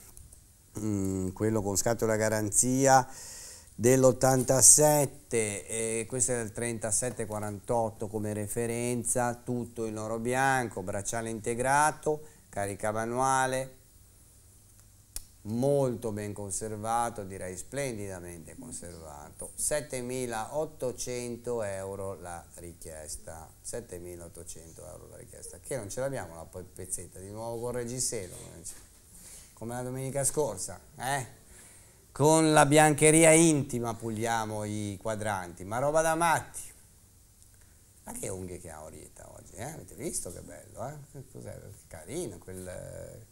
mm, quello con scatola garanzia dell'87 e questo è il 3748 come referenza, tutto in oro bianco, bracciale integrato, carica manuale, molto ben conservato, direi splendidamente conservato. 7.800 euro la richiesta, 7.800 euro la richiesta, che non ce l'abbiamo la pezzetta, di nuovo con reggiseno come la domenica scorsa, eh? con la biancheria intima puliamo i quadranti, ma roba da matti. Ma che unghie che ha Orietta oggi, eh? avete visto che bello, eh? Cos'è? carino, quel... Eh,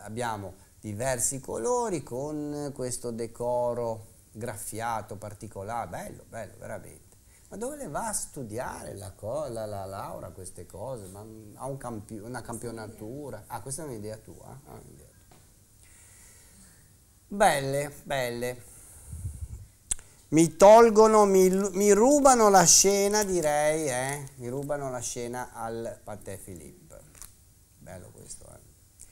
abbiamo diversi colori con questo decoro graffiato, particolare, bello, bello, veramente. Ma dove le va a studiare la, la, la Laura queste cose? Ma ha un campi una campionatura? Ah, questa è un'idea tua? Eh? Ah, un Belle, belle. Mi tolgono, mi, mi rubano la scena, direi, eh? Mi rubano la scena al Patè Philippe. Bello questo, eh?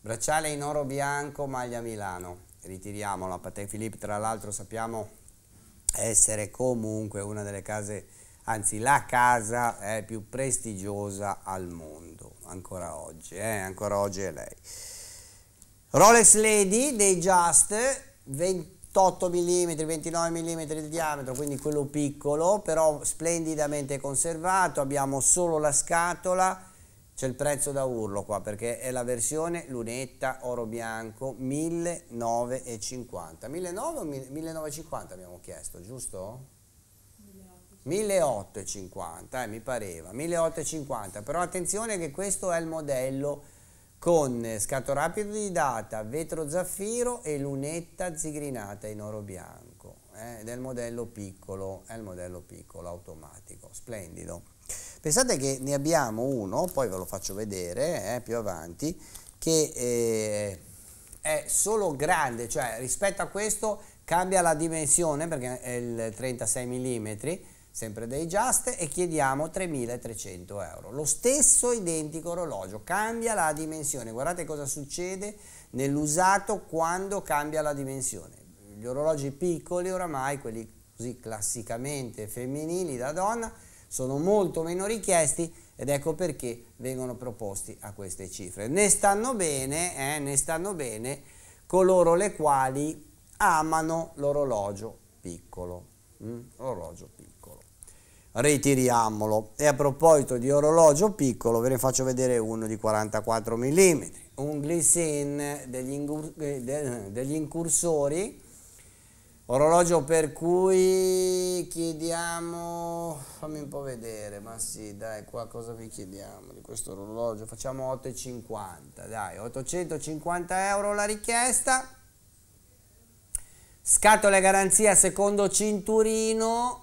Bracciale in oro bianco, maglia Milano. Ritiriamola, Patè Philippe, tra l'altro sappiamo essere comunque una delle case, anzi la casa eh, più prestigiosa al mondo, ancora oggi, eh? ancora oggi è lei. Rolex Lady dei Just 28 mm, 29 mm di diametro, quindi quello piccolo, però splendidamente conservato, abbiamo solo la scatola, c'è il prezzo da urlo qua perché è la versione lunetta oro bianco 1950. 1900 o 1950 abbiamo chiesto, giusto? 1850, eh, mi pareva, 1850, però attenzione che questo è il modello con scatto rapido di data, vetro zaffiro e lunetta zigrinata in oro bianco eh, del modello piccolo, è il modello piccolo automatico, splendido. Pensate che ne abbiamo uno, poi ve lo faccio vedere eh, più avanti, che eh, è solo grande, cioè rispetto a questo cambia la dimensione perché è il 36 mm, sempre dei Just, e chiediamo 3.300 euro. Lo stesso identico orologio, cambia la dimensione. Guardate cosa succede nell'usato quando cambia la dimensione. Gli orologi piccoli oramai, quelli così classicamente femminili da donna, sono molto meno richiesti ed ecco perché vengono proposti a queste cifre. Ne stanno bene, eh, ne stanno bene coloro le quali amano l'orologio piccolo, mm, orologio ritiriamolo e a proposito di orologio piccolo ve ne faccio vedere uno di 44 mm un glissin eh, degli, incursori orologio per cui chiediamo fammi un po' vedere ma sì dai qua cosa vi chiediamo di questo orologio facciamo 8,50 dai 850 euro la richiesta scatole garanzia secondo cinturino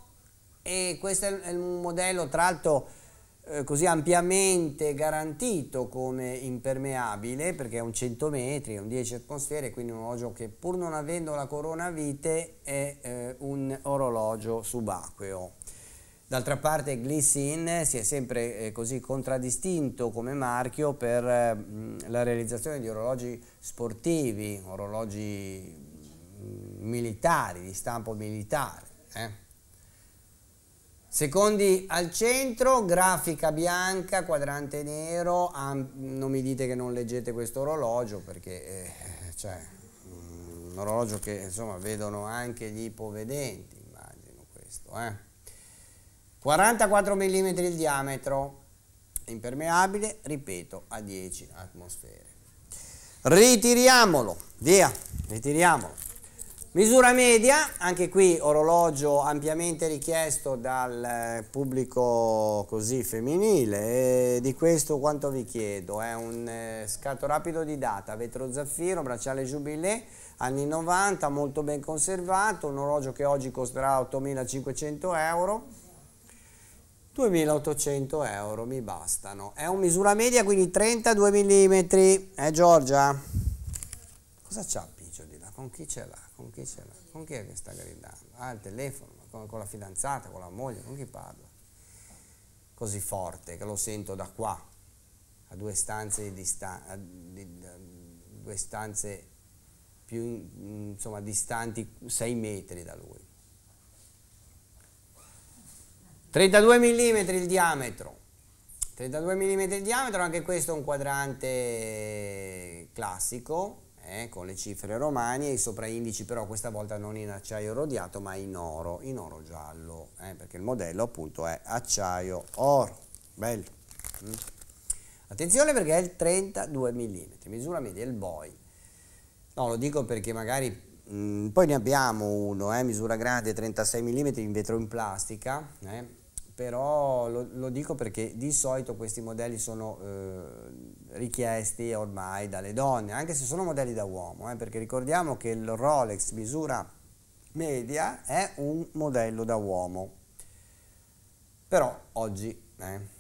e questo è un modello tra l'altro eh, così ampiamente garantito come impermeabile perché è un 100 metri, è un 10 atmosfere quindi un orologio che pur non avendo la corona vite è eh, un orologio subacqueo d'altra parte Glissin si è sempre eh, così contraddistinto come marchio per eh, la realizzazione di orologi sportivi orologi militari, di stampo militare eh. Secondi al centro, grafica bianca, quadrante nero, non mi dite che non leggete questo orologio perché eh, cioè, un orologio che insomma vedono anche gli ipovedenti, immagino questo. Eh. 44 mm il diametro, impermeabile, ripeto, a 10 atmosfere. Ritiriamolo, via, ritiriamolo. Misura media, anche qui orologio ampiamente richiesto dal eh, pubblico così femminile, e di questo quanto vi chiedo, è un eh, scatto rapido di data, vetro zaffiro, bracciale giubilé, anni 90, molto ben conservato, un orologio che oggi costerà 8.500 euro, 2.800 euro mi bastano, è un misura media quindi 32 mm, eh Giorgia? Cosa c'ha Pigio di là, con chi ce l'ha? Con chi ce l'ha? Con chi è che sta gridando? Ah, il telefono, con, con la fidanzata, con la moglie, con chi parla? Così forte che lo sento da qua, a due stanze di distanza, due stanze più insomma, distanti 6 metri da lui. 32 mm il diametro. 32 mm il diametro, anche questo è un quadrante classico, eh, con le cifre romane, e i sopraindici però questa volta non in acciaio rodiato ma in oro, in oro giallo, eh, perché il modello appunto è acciaio oro, bello. Mm. Attenzione perché è il 32 mm, misura media, il boy. No, lo dico perché magari Mm, poi ne abbiamo uno, eh, misura grande 36 mm in vetro in plastica, eh, però lo, lo, dico perché di solito questi modelli sono eh, richiesti ormai dalle donne, anche se sono modelli da uomo, eh, perché ricordiamo che il Rolex misura media è un modello da uomo. Però oggi eh,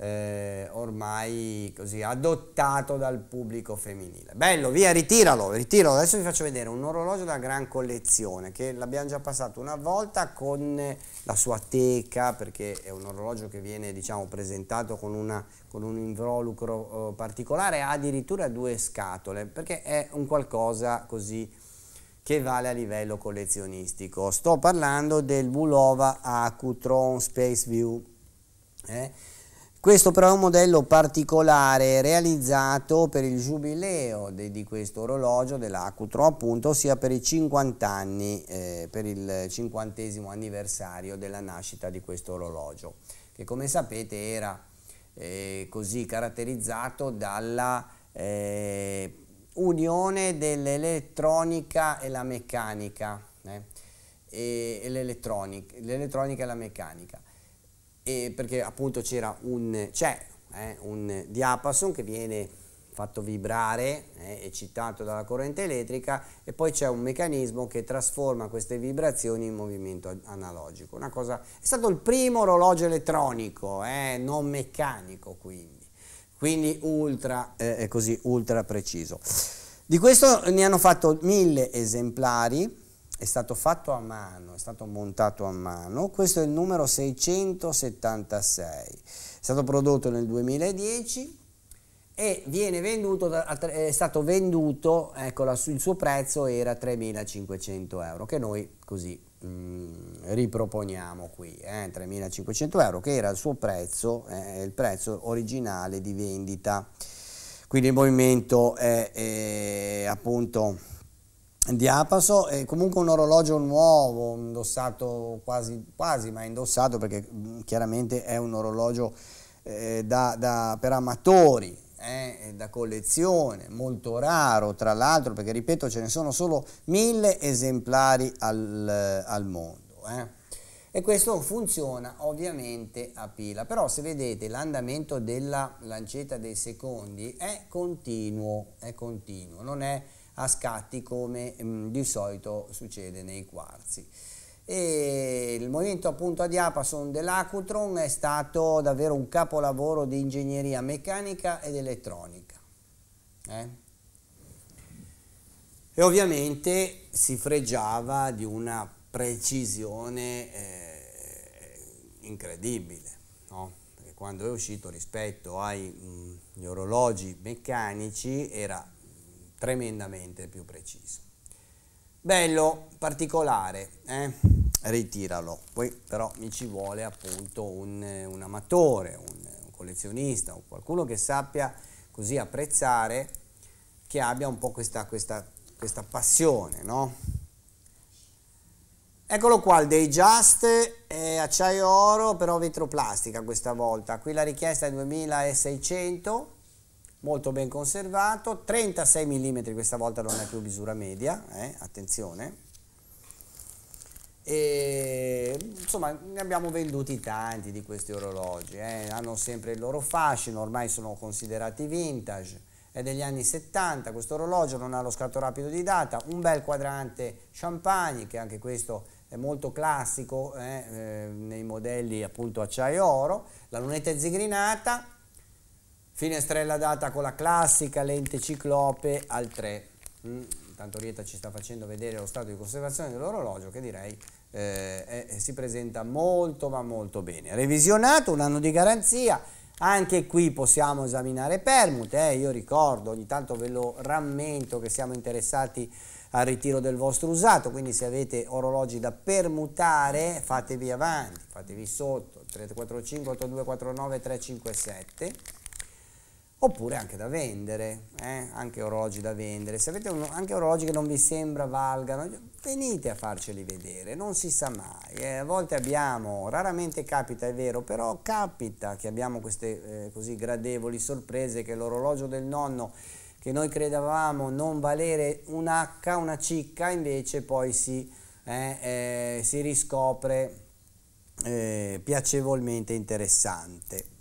eh, ormai così adottato dal pubblico femminile. Bello, via, ritiralo, ritiralo. Adesso vi faccio vedere un orologio da gran collezione che l'abbiamo già passato una volta con la sua teca, perché è un orologio che viene diciamo, presentato con, una, con un involucro eh, particolare, ha addirittura due scatole, perché è un qualcosa così che vale a livello collezionistico. Sto parlando del Bulova Acutron Space View. Eh? Questo però è un modello particolare realizzato per il giubileo di, di questo orologio della q appunto, ossia per i 50 anni, eh, per il 50 anniversario della nascita di questo orologio, che come sapete era eh, così caratterizzato dalla eh, unione dell'elettronica e la meccanica, eh, e l'elettronica e la meccanica e perché appunto c'era un, c'è eh, un diapason che viene fatto vibrare, eh, eccitato dalla corrente elettrica e poi c'è un meccanismo che trasforma queste vibrazioni in movimento analogico. Una cosa, è stato il primo orologio elettronico, eh, non meccanico quindi, quindi ultra, eh, così, ultra preciso. Di questo ne hanno fatto mille esemplari, è stato fatto a mano, è stato montato a mano, questo è il numero 676, è stato prodotto nel 2010 e viene venduto, è stato venduto, ecco il suo prezzo era 3.500 euro che noi così mh, mm, riproponiamo qui, eh, 3.500 euro che era il suo prezzo, eh, il prezzo originale di vendita. Quindi il movimento è, è appunto diapaso è comunque un orologio nuovo, indossato quasi, quasi ma indossato perché mm, chiaramente è un orologio eh, da, da, per amatori, eh, da collezione, molto raro tra l'altro perché ripeto ce ne sono solo mille esemplari al, eh, al mondo. Eh. E questo funziona ovviamente a pila, però se vedete l'andamento della lancetta dei secondi è continuo, è continuo, non è a scatti come mh, mm, di solito succede nei quarzi. E il movimento appunto a diapason dell'Acutron è stato davvero un capolavoro di ingegneria meccanica ed elettronica. Eh? E ovviamente si freggiava di una precisione eh, incredibile, no? perché quando è uscito rispetto agli mm, orologi meccanici era tremendamente più preciso. Bello, particolare, eh? ritiralo, poi però mi ci vuole appunto un, eh, un amatore, un, un collezionista o qualcuno che sappia così apprezzare, che abbia un po' questa, questa, questa passione, no? Eccolo qua, il Dayjust, eh, acciaio oro però vetroplastica questa volta, qui la richiesta è 2600, molto ben conservato, 36 mm questa volta non è più misura media, eh? attenzione. E, insomma ne abbiamo venduti tanti di questi orologi, eh? hanno sempre il loro fascino, ormai sono considerati vintage, è degli anni 70, questo orologio non ha lo scatto rapido di data, un bel quadrante champagne che anche questo è molto classico eh? eh nei modelli appunto acciaio oro, la lunetta è zigrinata, Finestrella data con la classica lente ciclope al 3. Mm, intanto Rieta ci sta facendo vedere lo stato di conservazione dell'orologio che direi eh, eh, si presenta molto ma molto bene. Revisionato, un anno di garanzia, anche qui possiamo esaminare permute, eh, io ricordo, ogni tanto ve lo rammento che siamo interessati al ritiro del vostro usato, quindi se avete orologi da permutare fatevi avanti, fatevi sotto, 345 8249 357 oppure anche da vendere, eh? anche orologi da vendere. Se avete un, anche orologi che non vi sembra valgano, venite a farceli vedere, non si sa mai. Eh, a volte abbiamo, raramente capita, è vero, però capita che abbiamo queste eh, così gradevoli sorprese che l'orologio del nonno che noi credevamo non valere un H, una cicca, invece poi si, eh, eh, si riscopre eh, piacevolmente interessante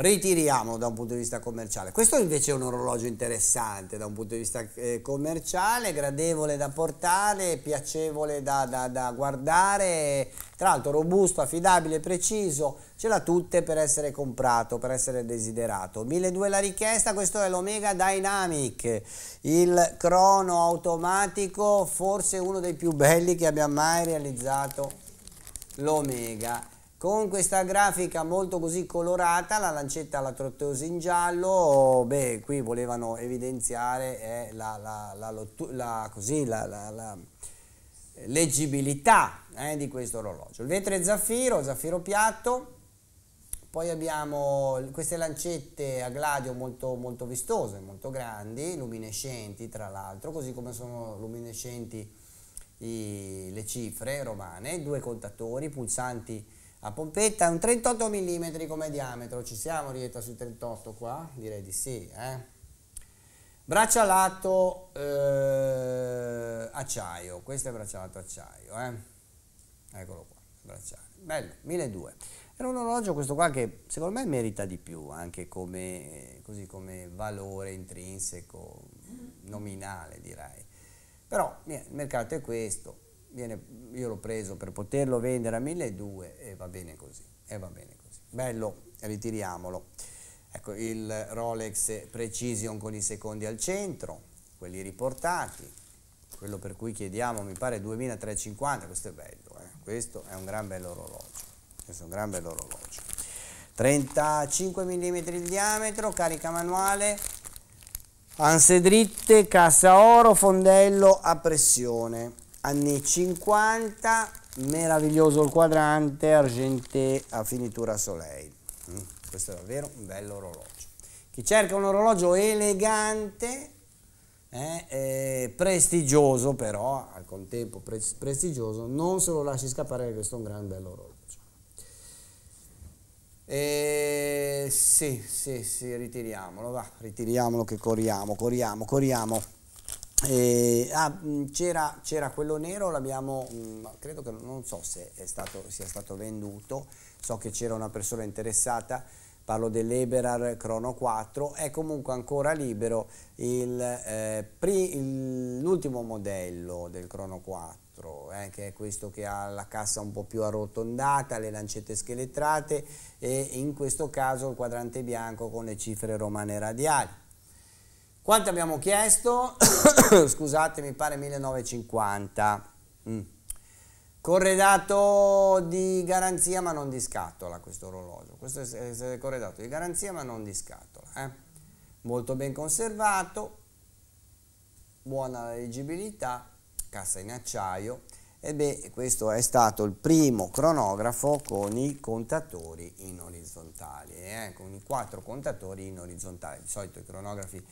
ritiriamo da un punto di vista commerciale. Questo invece è un orologio interessante da un punto di vista eh, commerciale, gradevole da portare, piacevole da, da, da guardare, tra l'altro robusto, affidabile, preciso, ce l'ha tutte per essere comprato, per essere desiderato. 1200 la richiesta, questo è l'Omega Dynamic, il crono automatico, forse uno dei più belli che abbia mai realizzato l'Omega con questa grafica molto così colorata la lancetta alla trottosi in giallo beh qui volevano evidenziare eh, la, la, la, così, la, leggibilità eh, di questo orologio il vetro è zaffiro, zaffiro piatto poi abbiamo queste lancette a gladio molto, molto vistose, molto grandi, luminescenti tra l'altro, così come sono luminescenti i, le cifre romane, due contatori, pulsanti la pompetta è un 38 mm come diametro, ci siamo Rietta sui 38 qua? Direi di sì, eh? Braccia lato eh, acciaio, questo è braccialato acciaio, eh? Eccolo qua, bracciale. Bello, 1200. Era un orologio questo qua che secondo me merita di più anche come, così come valore intrinseco, nominale direi. Però il mercato è questo, viene, io l'ho preso per poterlo vendere a 1200 e va bene così, e va bene così. Bello, ritiriamolo. Ecco, il Rolex Precision con i secondi al centro, quelli riportati, quello per cui chiediamo mi pare 2350, questo è bello, eh? questo è un gran bello orologio, questo è un gran bello orologio. 35 mm di diametro, carica manuale, anse dritte, cassa oro, fondello a pressione anni 50, meraviglioso il quadrante, argente a finitura soleil. Mm, questo è davvero un bello orologio. Chi cerca un orologio elegante, eh, eh, prestigioso però, al contempo pre prestigioso, non se lo lasci scappare perché questo è un gran bello orologio. Eh, sì, sì, sì, ritiriamolo, va, ritiriamolo che corriamo, corriamo, corriamo. Eh, ah, mm, c'era, quello nero, l'abbiamo, mm, credo che non so se stato, sia stato venduto, so che c'era una persona interessata, parlo dell'Eberar Crono 4, è comunque ancora libero eh, l'ultimo eh, modello del Crono 4, eh, che è questo che ha la cassa un po' più arrotondata, le lancette scheletrate e in questo caso il quadrante bianco con le cifre romane radiali. Quanto abbiamo chiesto? Scusate, mi pare 1950. Mm. Corredato di garanzia ma non di scatola questo orologio. Questo è corredato di garanzia ma non di scatola. Eh? Molto ben conservato, buona leggibilità, cassa in acciaio. E beh, questo è stato il primo cronografo con i contatori in orizzontali, eh? con i quattro contatori in orizzontale. Di solito i cronografi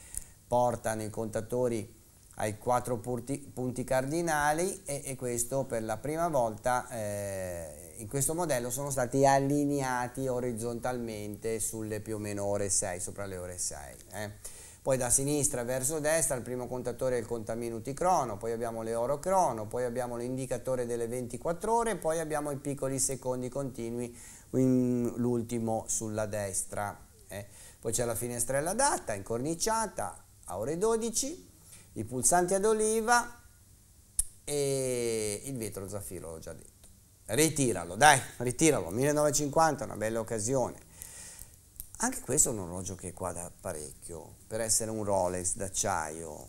portano i contatori ai quattro punti, punti cardinali e, e, questo per la prima volta eh, in questo modello sono stati allineati orizzontalmente sulle più o meno ore 6, sopra le ore 6. Eh. Poi da sinistra verso destra il primo contatore è il contaminuti crono, poi abbiamo le oro crono, poi abbiamo l'indicatore delle 24 ore, poi abbiamo i piccoli secondi continui, l'ultimo sulla destra. Eh. Poi c'è la finestrella data, incorniciata, a ore 12, i pulsanti ad oliva e il vetro zaffiro, l'ho già detto. Ritiralo, dai, ritiralo, 1950, una bella occasione. Anche questo è un orologio che quadra parecchio, per essere un Rolex d'acciaio.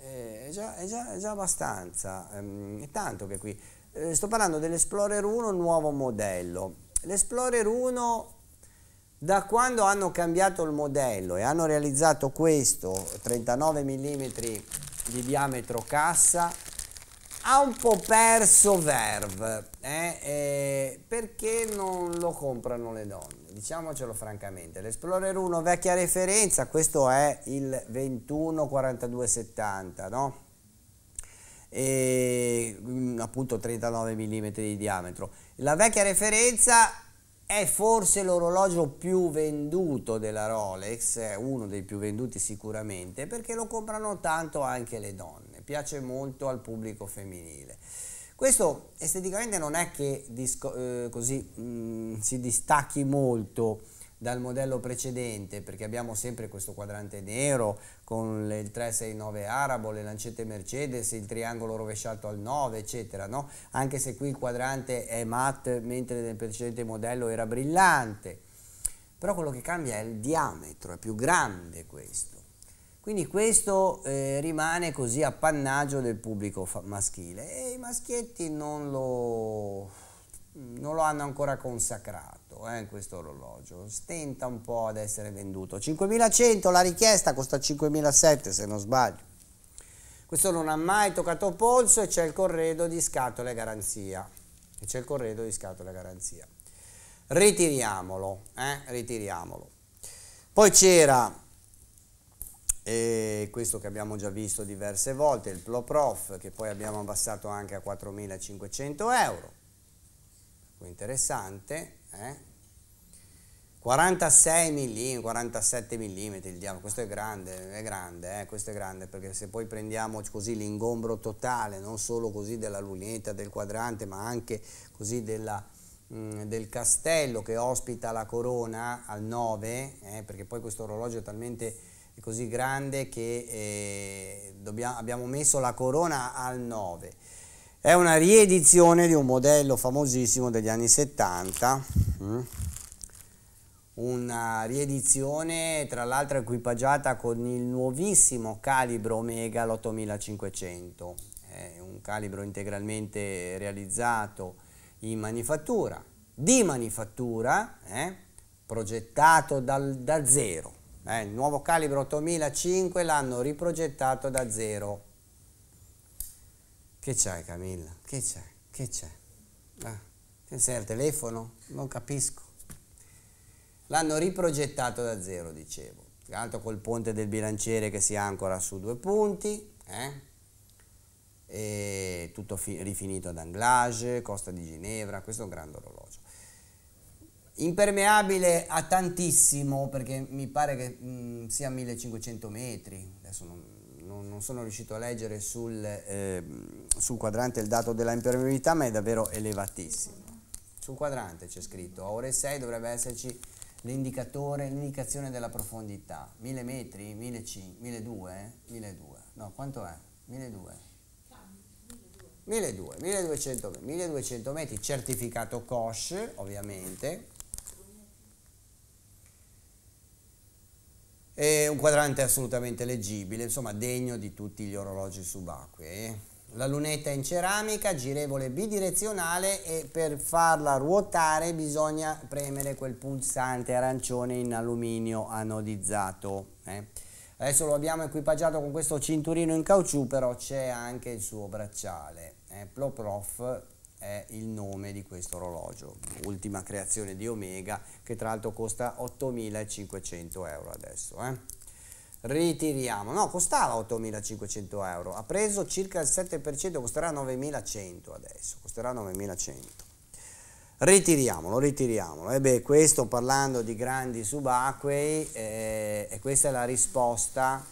È già, è, già, è già, abbastanza, ehm, è tanto che qui... Eh, sto parlando dell'Explorer 1 nuovo modello. L'Explorer 1 da quando hanno cambiato il modello e hanno realizzato questo 39 mm di diametro cassa, ha un po' perso verve eh? Eh, perché non lo comprano le donne diciamocelo francamente l'Explorer 1 vecchia referenza questo è il 214270 no? e, mm, appunto 39 mm di diametro la vecchia referenza è forse l'orologio più venduto della Rolex, è uno dei più venduti sicuramente, perché lo comprano tanto anche le donne, piace molto al pubblico femminile. Questo esteticamente non è che eh, così mh, mm, si distacchi molto dal modello precedente perché abbiamo sempre questo quadrante nero con le, il 369 arabo, le lancette Mercedes, il triangolo rovesciato al 9 eccetera no? anche se qui il quadrante è matte mentre nel precedente modello era brillante però quello che cambia è il diametro, è più grande questo quindi questo eh, rimane così appannaggio del pubblico maschile e i maschietti non lo, non lo hanno ancora consacrato eh, questo orologio, stenta un po' ad essere venduto. 5100 la richiesta costa 5700 se non sbaglio. Questo non ha mai toccato polso e c'è il corredo di scatole garanzia. E c'è il corredo di scatole garanzia. Ritiriamolo, eh, ritiriamolo. Poi c'era e questo che abbiamo già visto diverse volte, il Ploprof che poi abbiamo abbassato anche a 4.500 euro, interessante, eh? 46 mm, 47 mm il diametro, questo è grande, è grande, eh? questo è grande perché se poi prendiamo così l'ingombro totale, non solo così della lunetta, del quadrante, ma anche così della, mh, mm, del castello che ospita la corona al 9, eh? perché poi questo orologio è talmente così grande che eh, dobbiamo, abbiamo messo la corona al 9. È una riedizione di un modello famosissimo degli anni 70. Mm? una riedizione tra l'altro equipaggiata con il nuovissimo calibro Omega l'8500, è un calibro integralmente realizzato in manifattura, di manifattura, eh, progettato dal, da zero, eh, il nuovo calibro 8005 l'hanno riprogettato da zero. Che c'è Camilla? Che c'è? Che c'è? Ah, che sei al telefono? Non capisco. L'hanno riprogettato da zero, dicevo. Tra l'altro col ponte del bilanciere che si ancora su due punti, eh? e tutto rifinito ad Anglage, Costa di Ginevra, questo è un grande orologio. Impermeabile a tantissimo, perché mi pare che mh, mm, sia 1500 metri, adesso non, non, non sono riuscito a leggere sul, eh, sul quadrante il dato della impermeabilità, ma è davvero elevatissimo. Sul quadrante c'è scritto, a ore 6 dovrebbe esserci l'indicatore, l'indicazione della profondità, 1000 metri, 1200, 1200, no quanto è? 1200. 1200, metri, certificato COSH ovviamente, è un quadrante assolutamente leggibile, insomma degno di tutti gli orologi subacquei. Eh la lunetta è in ceramica, girevole bidirezionale e per farla ruotare bisogna premere quel pulsante arancione in alluminio anodizzato. Eh. Adesso lo abbiamo equipaggiato con questo cinturino in caucciù, però c'è anche il suo bracciale. Eh. Ploprof è il nome di questo orologio, ultima creazione di Omega, che tra l'altro costa 8.500 euro adesso. Eh ritiriamo no costava 8500 euro ha preso circa il 7% costerà 9100 adesso costerà 9100 ritiriamolo, ritiriamolo. E beh, questo parlando di grandi subacquei, eh, e questa è la risposta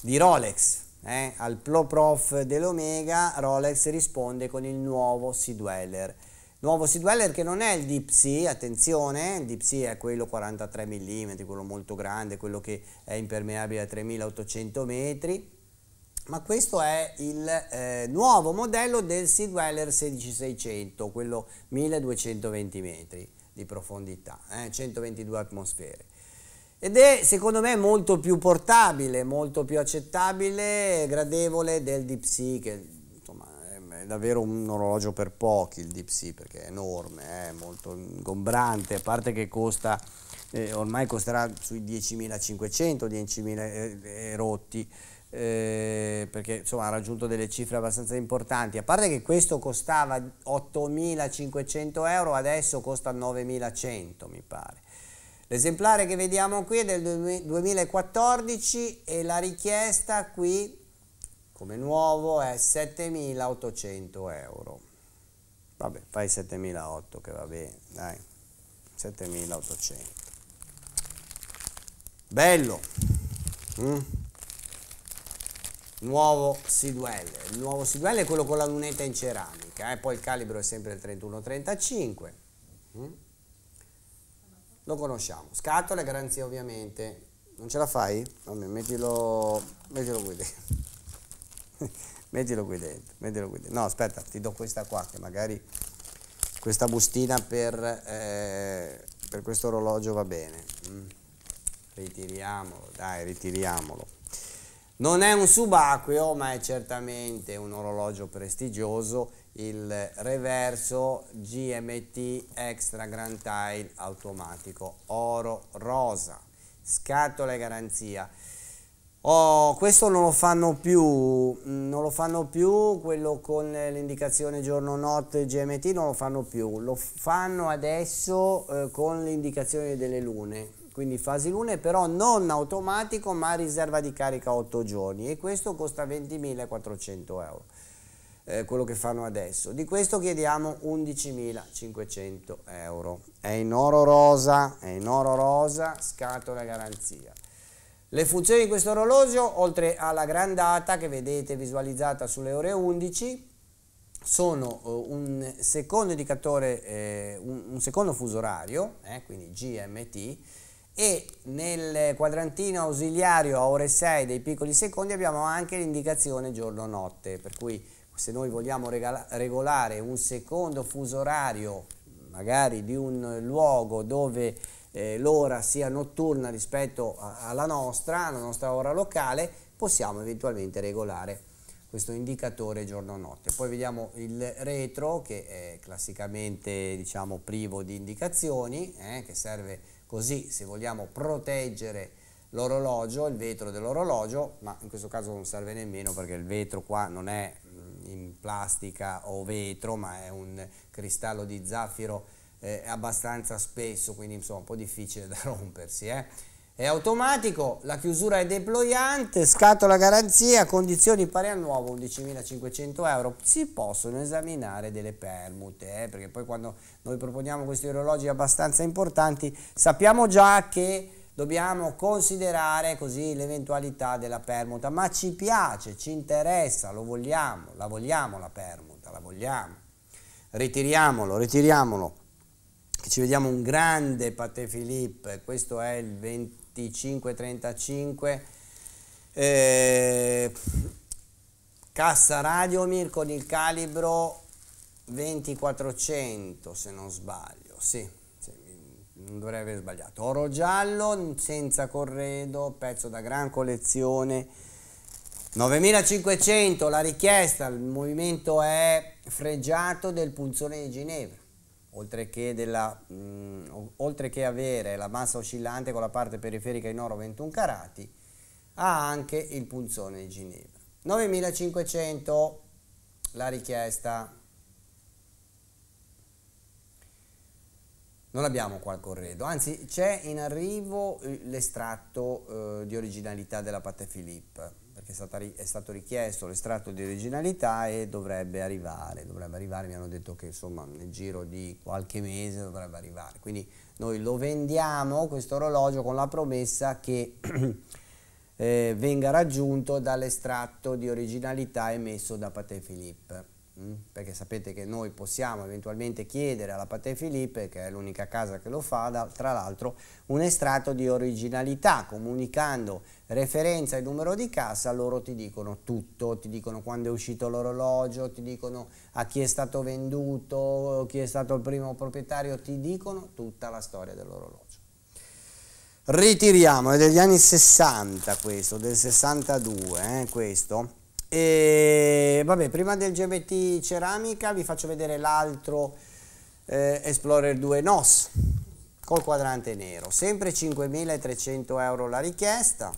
di Rolex. Eh? Al Pro Prof dell'Omega, Rolex risponde con il nuovo Sea Dweller nuovo c che non è il Deep Sea, attenzione, il Deep Sea è quello 43 mm, quello molto grande, quello che è impermeabile a 3800 metri, ma questo è il eh, nuovo modello del Sea 16600, quello 1220 metri di profondità, eh, 122 atmosfere. Ed è secondo me molto più portabile, molto più accettabile e gradevole del Deep Sea che davvero un orologio per pochi il Deep Sea perché è enorme, è molto ingombrante, a parte che costa, eh, ormai costerà sui 10.500, 10.000 eh, eh, rotti, eh, perché insomma ha raggiunto delle cifre abbastanza importanti, a parte che questo costava 8.500 euro, adesso costa 9.100 mi pare. L'esemplare che vediamo qui è del 2014 e la richiesta qui come nuovo è 7800 euro vabbè fai 7800 che va bene dai 7800 bello mm? nuovo Sidwell il nuovo Sidwell è quello con la lunetta in ceramica eh? poi il calibro è sempre il 3135 mm? lo conosciamo scatole garanzia ovviamente non ce la fai? Vabbè, mettilo, mettilo qui dentro mettilo qui dentro, mettilo qui dentro. No, aspetta, ti do questa qua, che magari questa bustina per, eh, per questo orologio va bene. Mm. Ritiriamolo, dai, ritiriamolo. Non è un subacqueo, ma è certamente un orologio prestigioso, il reverso GMT Extra Grand Tile automatico, oro rosa, scatola e garanzia Oh, questo non lo fanno più, non lo fanno più, quello con l'indicazione giorno-notte GMT non lo fanno più, lo fanno adesso eh, con l'indicazione delle lune, quindi fasi lune però non automatico ma riserva di carica 8 giorni e questo costa 20.400 euro, eh, quello che fanno adesso. Di questo chiediamo 11.500 euro, è in oro rosa, è in oro rosa, scatola garanzia. Le funzioni di questo orologio, oltre alla gran data che vedete visualizzata sulle ore 11, sono eh, un secondo indicatore, eh, un, secondo fuso orario, eh, quindi GMT, e nel quadrantino ausiliario a ore 6 dei piccoli secondi abbiamo anche l'indicazione giorno-notte, per cui se noi vogliamo regolare un secondo fuso orario, magari di un luogo dove eh, l'ora sia notturna rispetto a, alla nostra, alla nostra ora locale, possiamo eventualmente regolare questo indicatore giorno-notte. Poi vediamo il retro che è classicamente diciamo, privo di indicazioni, eh, che serve così se vogliamo proteggere l'orologio, il vetro dell'orologio, ma in questo caso non serve nemmeno perché il vetro qua non è mm, in plastica o vetro, ma è un cristallo di zaffiro eh, abbastanza spesso, quindi insomma un po' difficile da rompersi. Eh. È automatico, la chiusura è deployante, scatola garanzia, condizioni pari a nuovo 11.500 euro. Si possono esaminare delle permute, eh, perché poi quando noi proponiamo questi orologi abbastanza importanti sappiamo già che dobbiamo considerare così l'eventualità della permuta, ma ci piace, ci interessa, lo vogliamo, la vogliamo la permuta, la vogliamo. Ritiriamolo, ritiriamolo ci vediamo un grande Pate Philippe, questo è il 2535. 35 Eh, cassa Radiomir con il calibro 2400 se non sbaglio, sì, sì, non dovrei aver sbagliato. Oro giallo senza corredo, pezzo da gran collezione. 9500 la richiesta, il movimento è fregiato del punzone di Ginevra oltre che, della, mh, mm, oltre che, avere la massa oscillante con la parte periferica in oro 21 carati, ha anche il punzone di Ginevra. 9500 la richiesta. Non abbiamo qua il corredo, anzi c'è in arrivo l'estratto eh, di originalità della Patte Philippe è, stata, è stato richiesto l'estratto di originalità e dovrebbe arrivare, dovrebbe arrivare, mi hanno detto che insomma nel giro di qualche mese dovrebbe arrivare, quindi noi lo vendiamo questo orologio con la promessa che eh, venga raggiunto dall'estratto di originalità emesso da Paté Philippe, mm? perché sapete che noi possiamo eventualmente chiedere alla Paté Philippe, che è l'unica casa che lo fa, da, tra l'altro un estratto di originalità comunicando referenza e numero di cassa, loro ti dicono tutto, ti dicono quando è uscito l'orologio, ti dicono a chi è stato venduto, chi è stato il primo proprietario, ti dicono tutta la storia dell'orologio. Ritiriamo, è degli anni 60 questo, del 62 eh, questo. E vabbè, prima del GBT ceramica vi faccio vedere l'altro eh, Explorer 2 NOS col quadrante nero, sempre 5.300 euro la richiesta,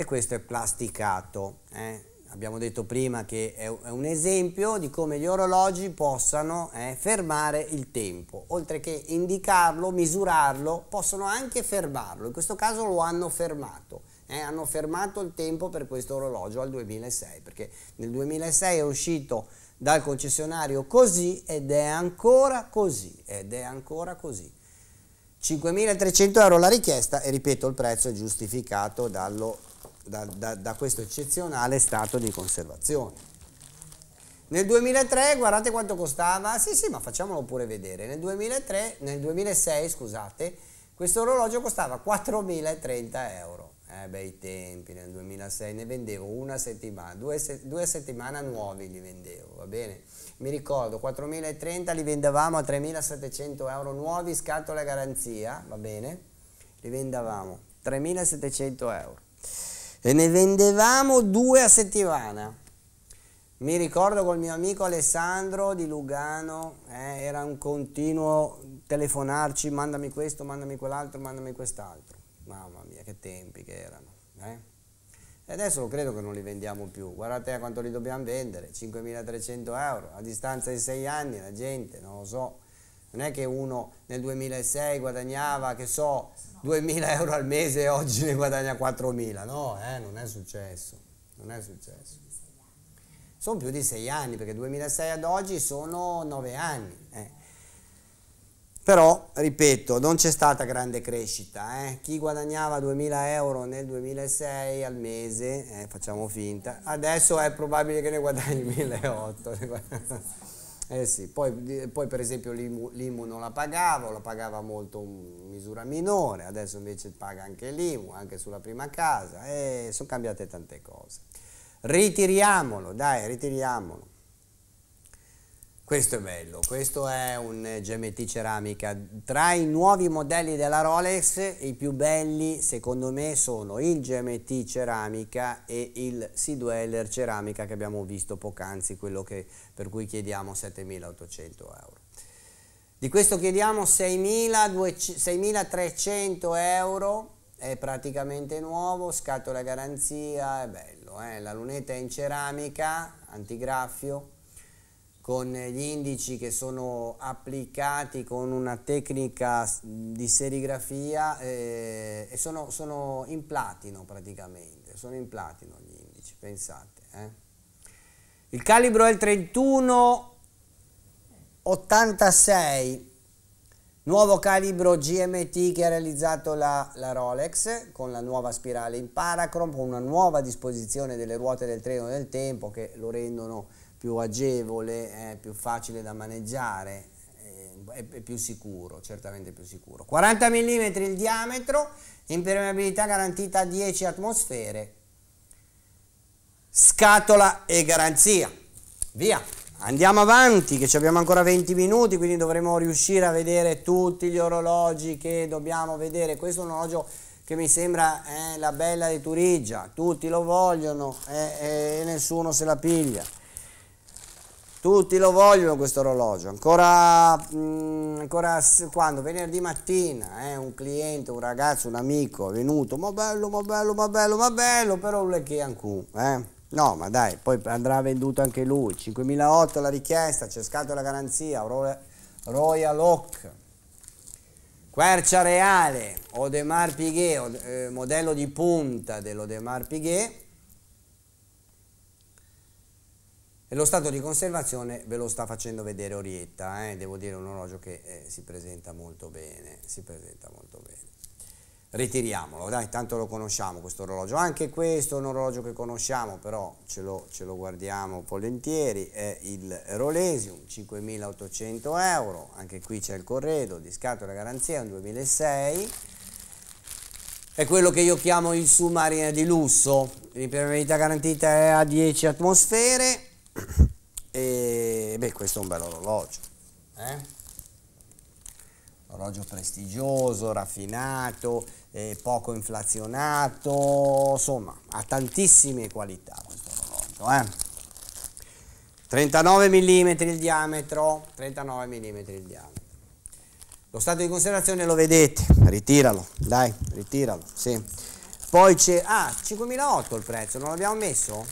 e questo è plasticato. Eh? Abbiamo detto prima che è un esempio di come gli orologi possano eh, fermare il tempo, oltre che indicarlo, misurarlo, possono anche fermarlo, in questo caso lo hanno fermato. Eh, hanno fermato il tempo per questo orologio al 2006 perché nel 2006 è uscito dal concessionario così ed è ancora così ed è ancora così 5.300 euro la richiesta e ripeto il prezzo è giustificato dallo da, da, da questo eccezionale stato di conservazione. Nel 2003, guardate quanto costava, sì sì ma facciamolo pure vedere, nel, 2003, nel 2006 scusate, questo orologio costava 4.030 euro, eh bei tempi nel 2006, ne vendevo una settimana, due, se, due settimane nuovi li vendevo, va bene? Mi ricordo 4.030 li vendevamo a 3.700 euro nuovi, scatola garanzia, va bene? Li vendevamo 3.700 euro e ne vendevamo due a settimana. Mi ricordo col mio amico Alessandro di Lugano, eh, era un continuo telefonarci, mandami questo, mandami quell'altro, mandami quest'altro. Mamma mia, che tempi che erano. Eh? E adesso credo che non li vendiamo più, guardate a quanto li dobbiamo vendere, 5.300 euro, a distanza di 6 anni la gente, non lo so, non è che uno nel 2006 guadagnava, che so, 2.000 euro al mese e oggi ne guadagna 4.000. No, eh, non è successo. Non è successo. Sono più di 6 anni, perché 2006 ad oggi sono 9 anni. Eh. Però, ripeto, non c'è stata grande crescita. Eh. Chi guadagnava 2.000 euro nel 2006 al mese, eh, facciamo finta, adesso è probabile che ne guadagni 1.800. Eh sì, poi, eh, poi, per esempio l'IMU, l'IMU, non la pagavo, la pagava molto in misura minore, adesso invece paga anche l'IMU, anche sulla prima casa, e sono cambiate tante cose. Ritiriamolo, dai, ritiriamolo. Questo è bello, questo è un GMT ceramica. Tra i nuovi modelli della Rolex, i più belli secondo me sono il GMT ceramica e il Sidweller ceramica che abbiamo visto poc'anzi, quello che, per cui chiediamo 7.800 euro. Di questo chiediamo 6.300 euro, è praticamente nuovo, scatola garanzia, è bello. Eh? La lunetta è in ceramica, antigraffio con gli indici che sono applicati con una tecnica di serigrafia eh, e sono, sono, in platino praticamente, sono in platino gli indici, pensate. Eh. Il calibro è il 3186, nuovo calibro GMT che ha realizzato la, la Rolex con la nuova spirale in paracrom, con una nuova disposizione delle ruote del treno del tempo che lo rendono più agevole, eh, più facile da maneggiare, eh, è, più sicuro, certamente più sicuro. 40 mm il diametro, impermeabilità garantita a 10 atmosfere, scatola e garanzia. Via, andiamo avanti che abbiamo ancora 20 minuti, quindi dovremo riuscire a vedere tutti gli orologi che dobbiamo vedere. Questo è un orologio che mi sembra eh, la bella di Turigia, tutti lo vogliono e nessuno se la piglia. Tutti lo vogliono questo orologio, ancora, mh, mm, ancora quando? Venerdì mattina, eh, un cliente, un ragazzo, un amico è venuto, ma bello, ma bello, ma bello, ma bello, però le che anche, eh? No, ma dai, poi andrà venduto anche lui, 5.008 la richiesta, c'è scato la garanzia, Royal Oak, Quercia Reale, Odemar Piguet, eh, modello di punta dell'Odemar Piguet, E lo stato di conservazione ve lo sta facendo vedere Orietta, eh? devo dire un orologio che eh, si presenta molto bene, si presenta molto bene. Ritiriamolo, dai, tanto lo conosciamo questo orologio, anche questo è un orologio che conosciamo, però ce lo, ce lo guardiamo volentieri, è il Rolesium, 5.800 euro, anche qui c'è il corredo, di scatola garanzia, è un 2006, è quello che io chiamo il submarino di lusso, l'impermeabilità garantita è a 10 atmosfere, e beh, questo è un bel orologio. Eh? Orologio prestigioso, raffinato, eh, poco inflazionato, insomma, ha tantissime qualità questo orologio. Eh? 39 mm il diametro, 39 mm il diametro. Lo stato di conservazione lo vedete, ritiralo, dai, ritiralo, sì. Poi c'è, ah, 5008 il prezzo, non l'abbiamo messo?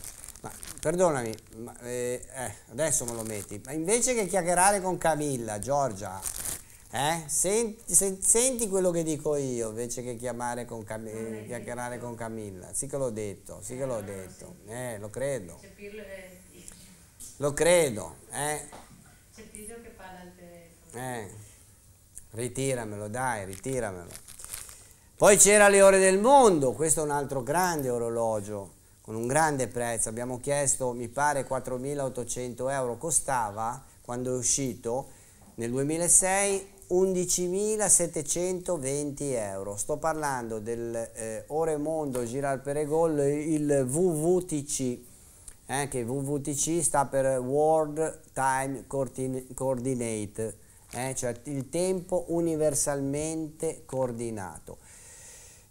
perdonami, ma, eh, eh, adesso me lo metti, ma invece che chiacchierare con Camilla, Giorgia, eh, senti, se, senti, quello che dico io, invece che con Cam... Eh, chiacchierare con Camilla, sì che l'ho detto, sì che l'ho eh, detto, eh, lo credo. Lo credo, eh. C'è Pirlo che parla al telefono. Eh, ritiramelo, dai, ritiramelo. Poi c'era le ore del mondo, questo è un altro grande orologio con un grande prezzo, abbiamo chiesto mi pare 4.800 euro, costava quando è uscito nel 2006 11.720 euro, sto parlando del eh, Oremondo Giral Peregol, il WWTC, eh, che WWTC sta per World Time Coordinate, eh, cioè il tempo universalmente coordinato.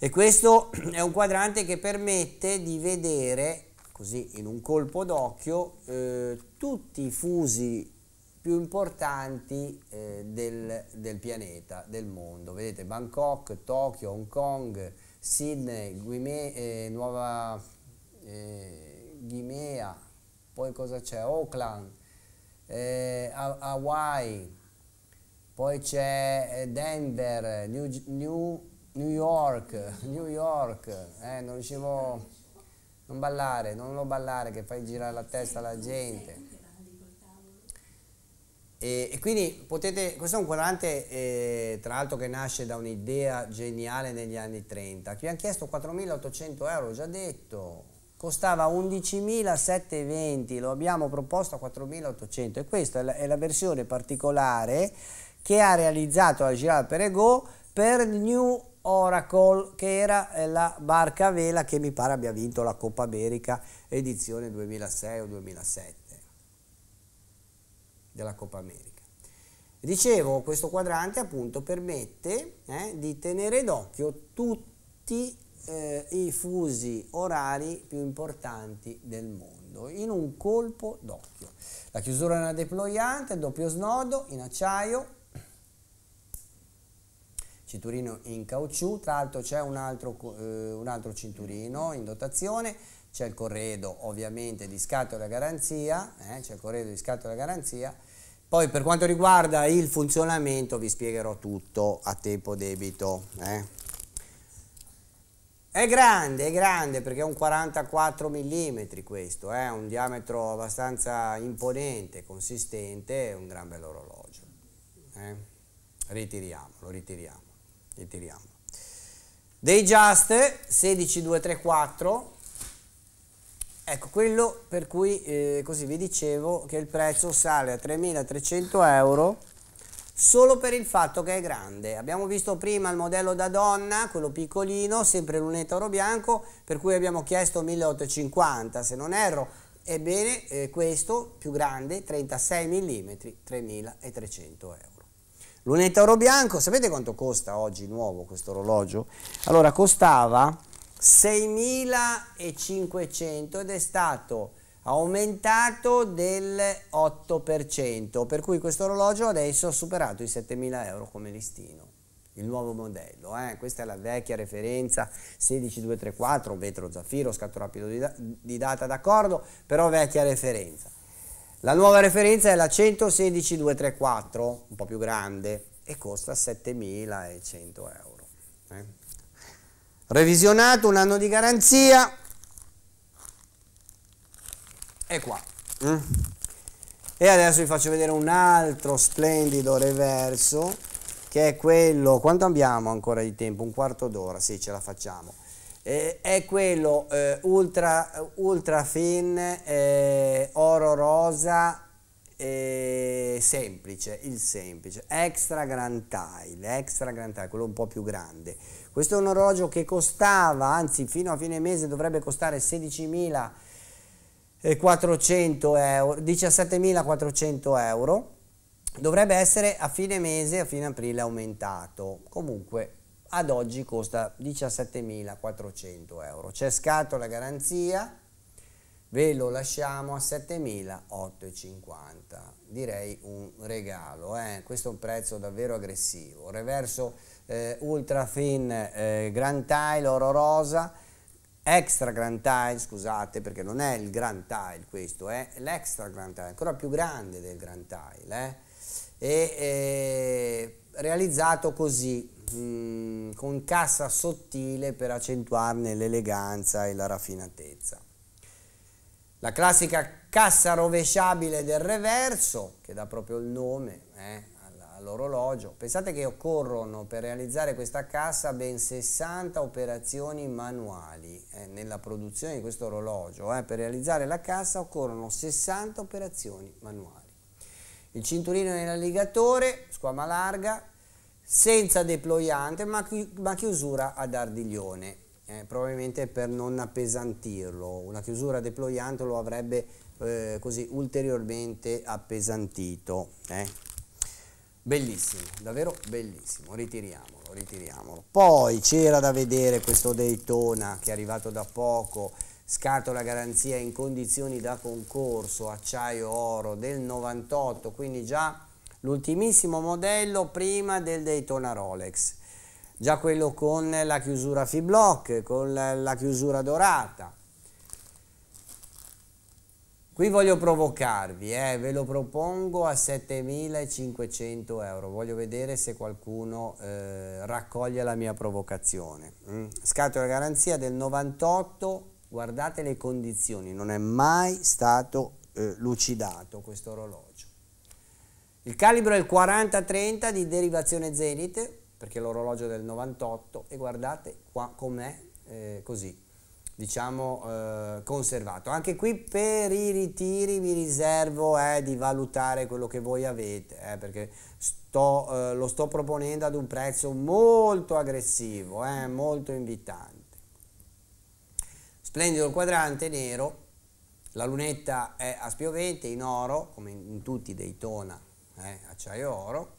E questo è un quadrante che permette di vedere, così in un colpo d'occhio, eh, tutti i fusi più importanti eh, del, del, pianeta, del mondo. Vedete Bangkok, Tokyo, Hong Kong, Sydney, Guimè, eh, Nuova eh, Guinea, poi cosa c'è? Auckland, eh, Hawaii, poi c'è eh, Denver, New, New New York, New York, eh, non riuscivo non ballare, non lo ballare che fai girare la testa alla gente. E, e quindi potete, questo è un quadrante eh, tra l'altro che nasce da un'idea geniale negli anni 30, che vi hanno chiesto 4.800 euro, già detto, costava 11.720, lo abbiamo proposto a 4.800 e questa è la, è la, versione particolare che ha realizzato la Girard Perego per New York. Oracle, che era eh, la barca a vela che mi pare abbia vinto la Coppa America edizione 2006 o 2007 della Coppa America. Dicevo, questo quadrante appunto permette eh, di tenere d'occhio tutti eh, i fusi orari più importanti del mondo in un colpo d'occhio. La chiusura nella deployante, doppio snodo in acciaio, cinturino in caucciù, tra l'altro c'è un, eh, un altro cinturino in dotazione, c'è il corredo ovviamente di scatola garanzia, eh, c'è il corredo di scatola garanzia. Poi per quanto riguarda il funzionamento vi spiegherò tutto a tempo debito. Eh. È grande, è grande perché è un 44 mm questo, è eh, un diametro abbastanza imponente, consistente, è un gran bell'orologio. Eh. Ritiriamolo, ritiriamo li tiriamo. Dei just 16234 Ecco, quello per cui, eh, così vi dicevo, che il prezzo sale a 3.300 euro solo per il fatto che è grande. Abbiamo visto prima il modello da donna, quello piccolino, sempre lunetta oro bianco, per cui abbiamo chiesto 1.850, se non erro. Ebbene, eh, questo più grande, 36 mm, 3.300 euro. Lunetta oro bianco, sapete quanto costa oggi nuovo questo orologio? Allora costava 6.500 ed è stato aumentato del 8%, per cui questo orologio adesso ha superato i 7.000 euro come listino il nuovo modello, eh? questa è la vecchia referenza 16234, vetro zaffiro, scatto rapido di, da di data d'accordo, però vecchia referenza. La nuova referenza è la 116234, un po' più grande, e costa 7.100 euro. Eh? Revisionato, un anno di garanzia, è qua. Mm. E adesso vi faccio vedere un altro splendido reverso, che è quello, quanto abbiamo ancora di tempo? Un quarto d'ora, sì ce la facciamo eh, è quello eh, ultra, ultra fin, eh, oro rosa, eh, semplice, il semplice, extra grand tile, extra grand tile, quello un po' più grande. Questo è un orologio che costava, anzi fino a fine mese dovrebbe costare 16.400 eh, euro, 17.400 euro, dovrebbe essere a fine mese, a fine aprile aumentato, comunque ad oggi costa 17.400 euro. C'è scatto la garanzia, ve lo lasciamo a 7.850, direi un regalo, eh? questo è un prezzo davvero aggressivo. Reverso eh, ultra thin eh, grand tile oro rosa, extra grand tile, scusate perché non è il grand tile questo, è eh? l'extra grand tile, ancora più grande del grand tile. Eh? E, eh, realizzato così con cassa sottile per accentuarne l'eleganza e la raffinatezza. La classica cassa rovesciabile del reverso, che dà proprio il nome eh, all'orologio, pensate che occorrono per realizzare questa cassa ben 60 operazioni manuali eh, nella produzione di questo orologio, eh, per realizzare la cassa occorrono 60 operazioni manuali. Il cinturino nell'alligatore, squama larga, senza deployante ma, chi ma chiusura ad ardiglione, eh, probabilmente per non appesantirlo. Una chiusura deployante lo avrebbe eh, così ulteriormente appesantito. Eh. Bellissimo, davvero bellissimo, ritiriamolo, ritiriamolo. Poi c'era da vedere questo Daytona che è arrivato da poco, scatola garanzia in condizioni da concorso, acciaio oro del 98, quindi già l'ultimissimo modello prima del Daytona Rolex. Già quello con la chiusura Fiblock, con la chiusura dorata. Qui voglio provocarvi, eh, ve lo propongo a 7.500 euro, voglio vedere se qualcuno eh, raccoglie la mia provocazione. Mm. Scatola garanzia del 98, guardate le condizioni, non è mai stato eh, lucidato questo orologio. Il calibro è il 40-30 di derivazione Zenith, perché l'orologio del 98 e guardate qua com'è eh, così, diciamo eh, conservato. Anche qui per i ritiri mi riservo eh, di valutare quello che voi avete, eh, perché sto, eh, lo sto proponendo ad un prezzo molto aggressivo, eh, molto invitante. Splendido il quadrante nero, la lunetta è a spiovente in oro, come in tutti i Daytona eh, acciaio oro,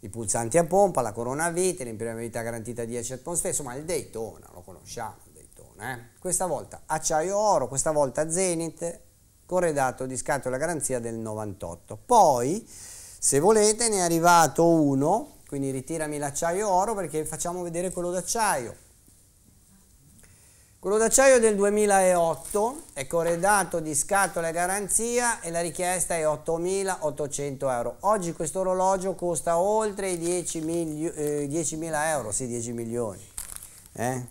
i pulsanti a pompa, la corona a vite, l'impermeabilità garantita 10 atmosfere, insomma il Daytona, lo conosciamo il Daytona. Eh? Questa volta acciaio oro, questa volta Zenith, corredato di scatola garanzia del 98. Poi, se volete, ne è arrivato uno, quindi ritirami l'acciaio oro perché facciamo vedere quello d'acciaio quello d'acciaio del 2008 è corredato di scatola e garanzia e la richiesta è 8.800 euro. Oggi questo orologio costa oltre i 10.000 eh, 10 euro, sì 10 milioni. Eh?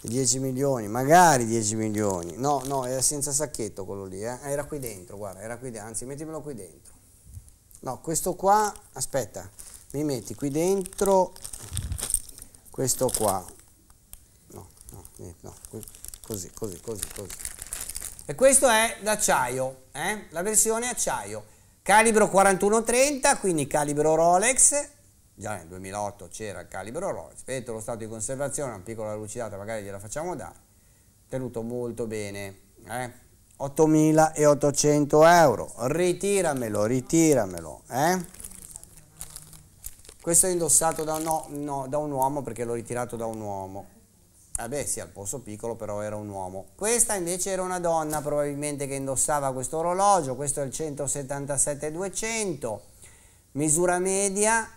10 milioni, magari 10 milioni. No, no, era senza sacchetto quello lì, eh? era qui dentro, guarda, era qui dentro, anzi mettimelo qui dentro. No, questo qua, aspetta, mi metti qui dentro questo qua, eh, no, così, così, così, così. E questo è d'acciaio, eh? la versione acciaio. Calibro 4130, quindi calibro Rolex, già nel 2008 c'era il calibro Rolex, vedete lo stato di conservazione, una piccola lucidata magari gliela facciamo dare, tenuto molto bene, eh? 8.800 euro, ritiramelo, ritiramelo, eh? Questo è indossato da, no, no, da un uomo perché l'ho ritirato da un uomo. Vabbè eh sì, al polso piccolo però era un uomo. Questa invece era una donna probabilmente che indossava questo orologio, questo è il 177-200, misura media,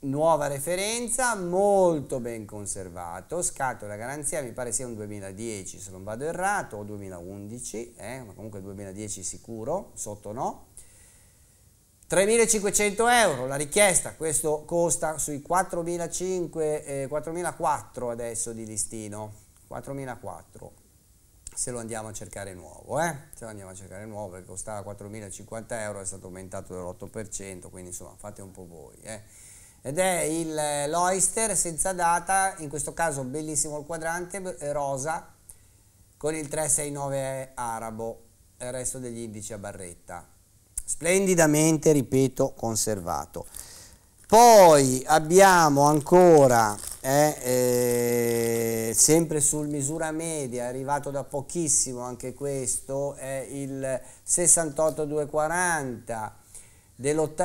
nuova referenza, molto ben conservato, scatola garanzia, mi pare sia un 2010 se non vado errato, o 2011, eh, ma comunque 2010 sicuro, sotto no. 3.500 euro la richiesta, questo costa sui 4.500, eh, 4.400 adesso di listino, 4.400 se lo andiamo a cercare nuovo, eh? se lo andiamo a cercare nuovo perché costava 4.050 euro, è stato aumentato dell'8%, quindi insomma fate un po' voi. Eh? Ed è eh, l'Oyster senza data, in questo caso bellissimo il quadrante, eh, rosa, con il 369 arabo, il resto degli indici a barretta splendidamente, ripeto, conservato. Poi abbiamo ancora, eh, eh, sempre sul misura media, arrivato da pochissimo anche questo, è eh, il 68240.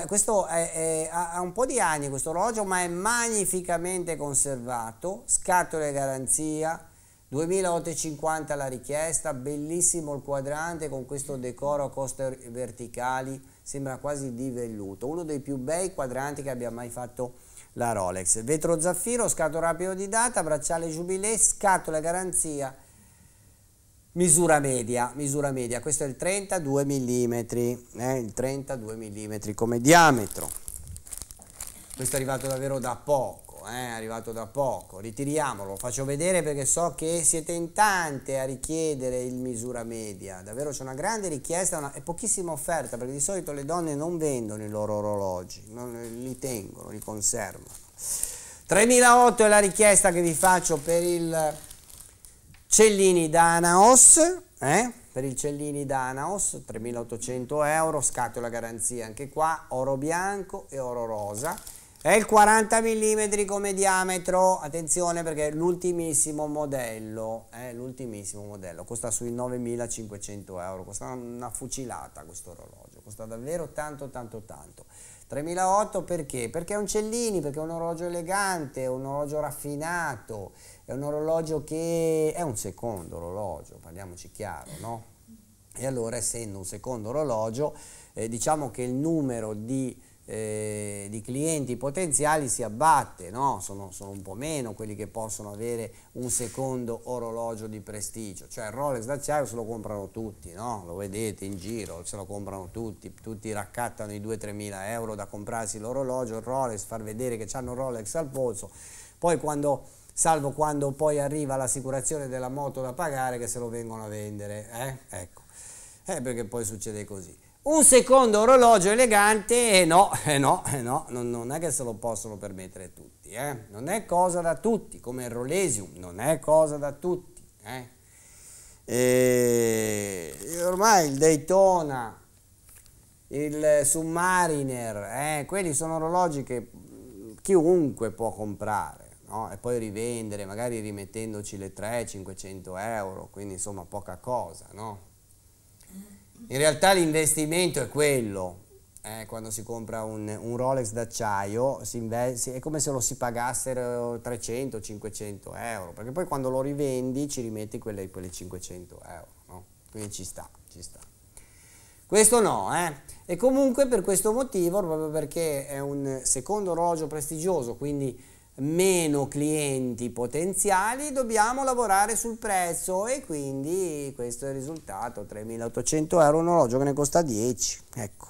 Questo è, è, ha un po' di anni questo orologio, ma è magnificamente conservato, scatole garanzia, 2850 la richiesta, bellissimo il quadrante con questo decoro a coste verticali, sembra quasi di velluto, uno dei più bei quadranti che abbia mai fatto la Rolex. Vetro zaffiro, scatto rapido di data, bracciale jubilee, scatola garanzia, misura media, misura media, questo è il 32 mm, eh, il 32 mm come diametro. Questo è arrivato davvero da poco eh, è arrivato da poco, ritiriamolo, faccio vedere perché so che siete in tante a richiedere il misura media, davvero c'è una grande richiesta e pochissima offerta perché di solito le donne non vendono i loro orologi, non, li tengono, li conservano. 3008 è la richiesta che vi faccio per il Cellini Danaos, eh? per il Cellini Danaos, 3800 euro, scatola garanzia anche qua, oro bianco e oro rosa è il 40 mm come diametro attenzione perché è l'ultimissimo modello è l'ultimissimo modello costa sui 9500 euro costa una fucilata questo orologio costa davvero tanto tanto tanto 3008 perché? Perché è un Cellini, perché è un orologio elegante, è un orologio raffinato, è un orologio che è un secondo orologio, parliamoci chiaro, no? E allora essendo un secondo orologio, eh, diciamo che il numero di eh, di clienti potenziali si abbatte, no? sono, sono, un po' meno quelli che possono avere un secondo orologio di prestigio, cioè il Rolex d'acciaio se lo comprano tutti, no? lo vedete in giro, se lo comprano tutti, tutti raccattano i 2-3 mila euro da comprarsi l'orologio, il Rolex, far vedere che hanno Rolex al polso, poi quando, salvo quando poi arriva l'assicurazione della moto da pagare che se lo vengono a vendere, eh? ecco, eh, perché poi succede così. Un secondo orologio elegante, e eh no, e eh no, e eh no, non, non è che se lo possono permettere tutti, eh? non è cosa da tutti, come il Rolesium, non è cosa da tutti. Eh? E ormai il Daytona, il Submariner, eh, quelli sono orologi che chiunque può comprare no? e poi rivendere, magari rimettendoci le 300-500 euro, quindi insomma poca cosa, no? In realtà l'investimento è quello. Eh, quando si compra un, un Rolex d'acciaio è come se lo si pagassero 300-500 euro, perché poi quando lo rivendi ci rimetti quelle, quelle 500 euro, no? quindi ci sta, ci sta. Questo no, eh? E comunque per questo motivo, proprio perché è un secondo orologio prestigioso, quindi meno clienti potenziali dobbiamo lavorare sul prezzo e quindi questo è il risultato 3800 euro un orologio che ne costa 10 ecco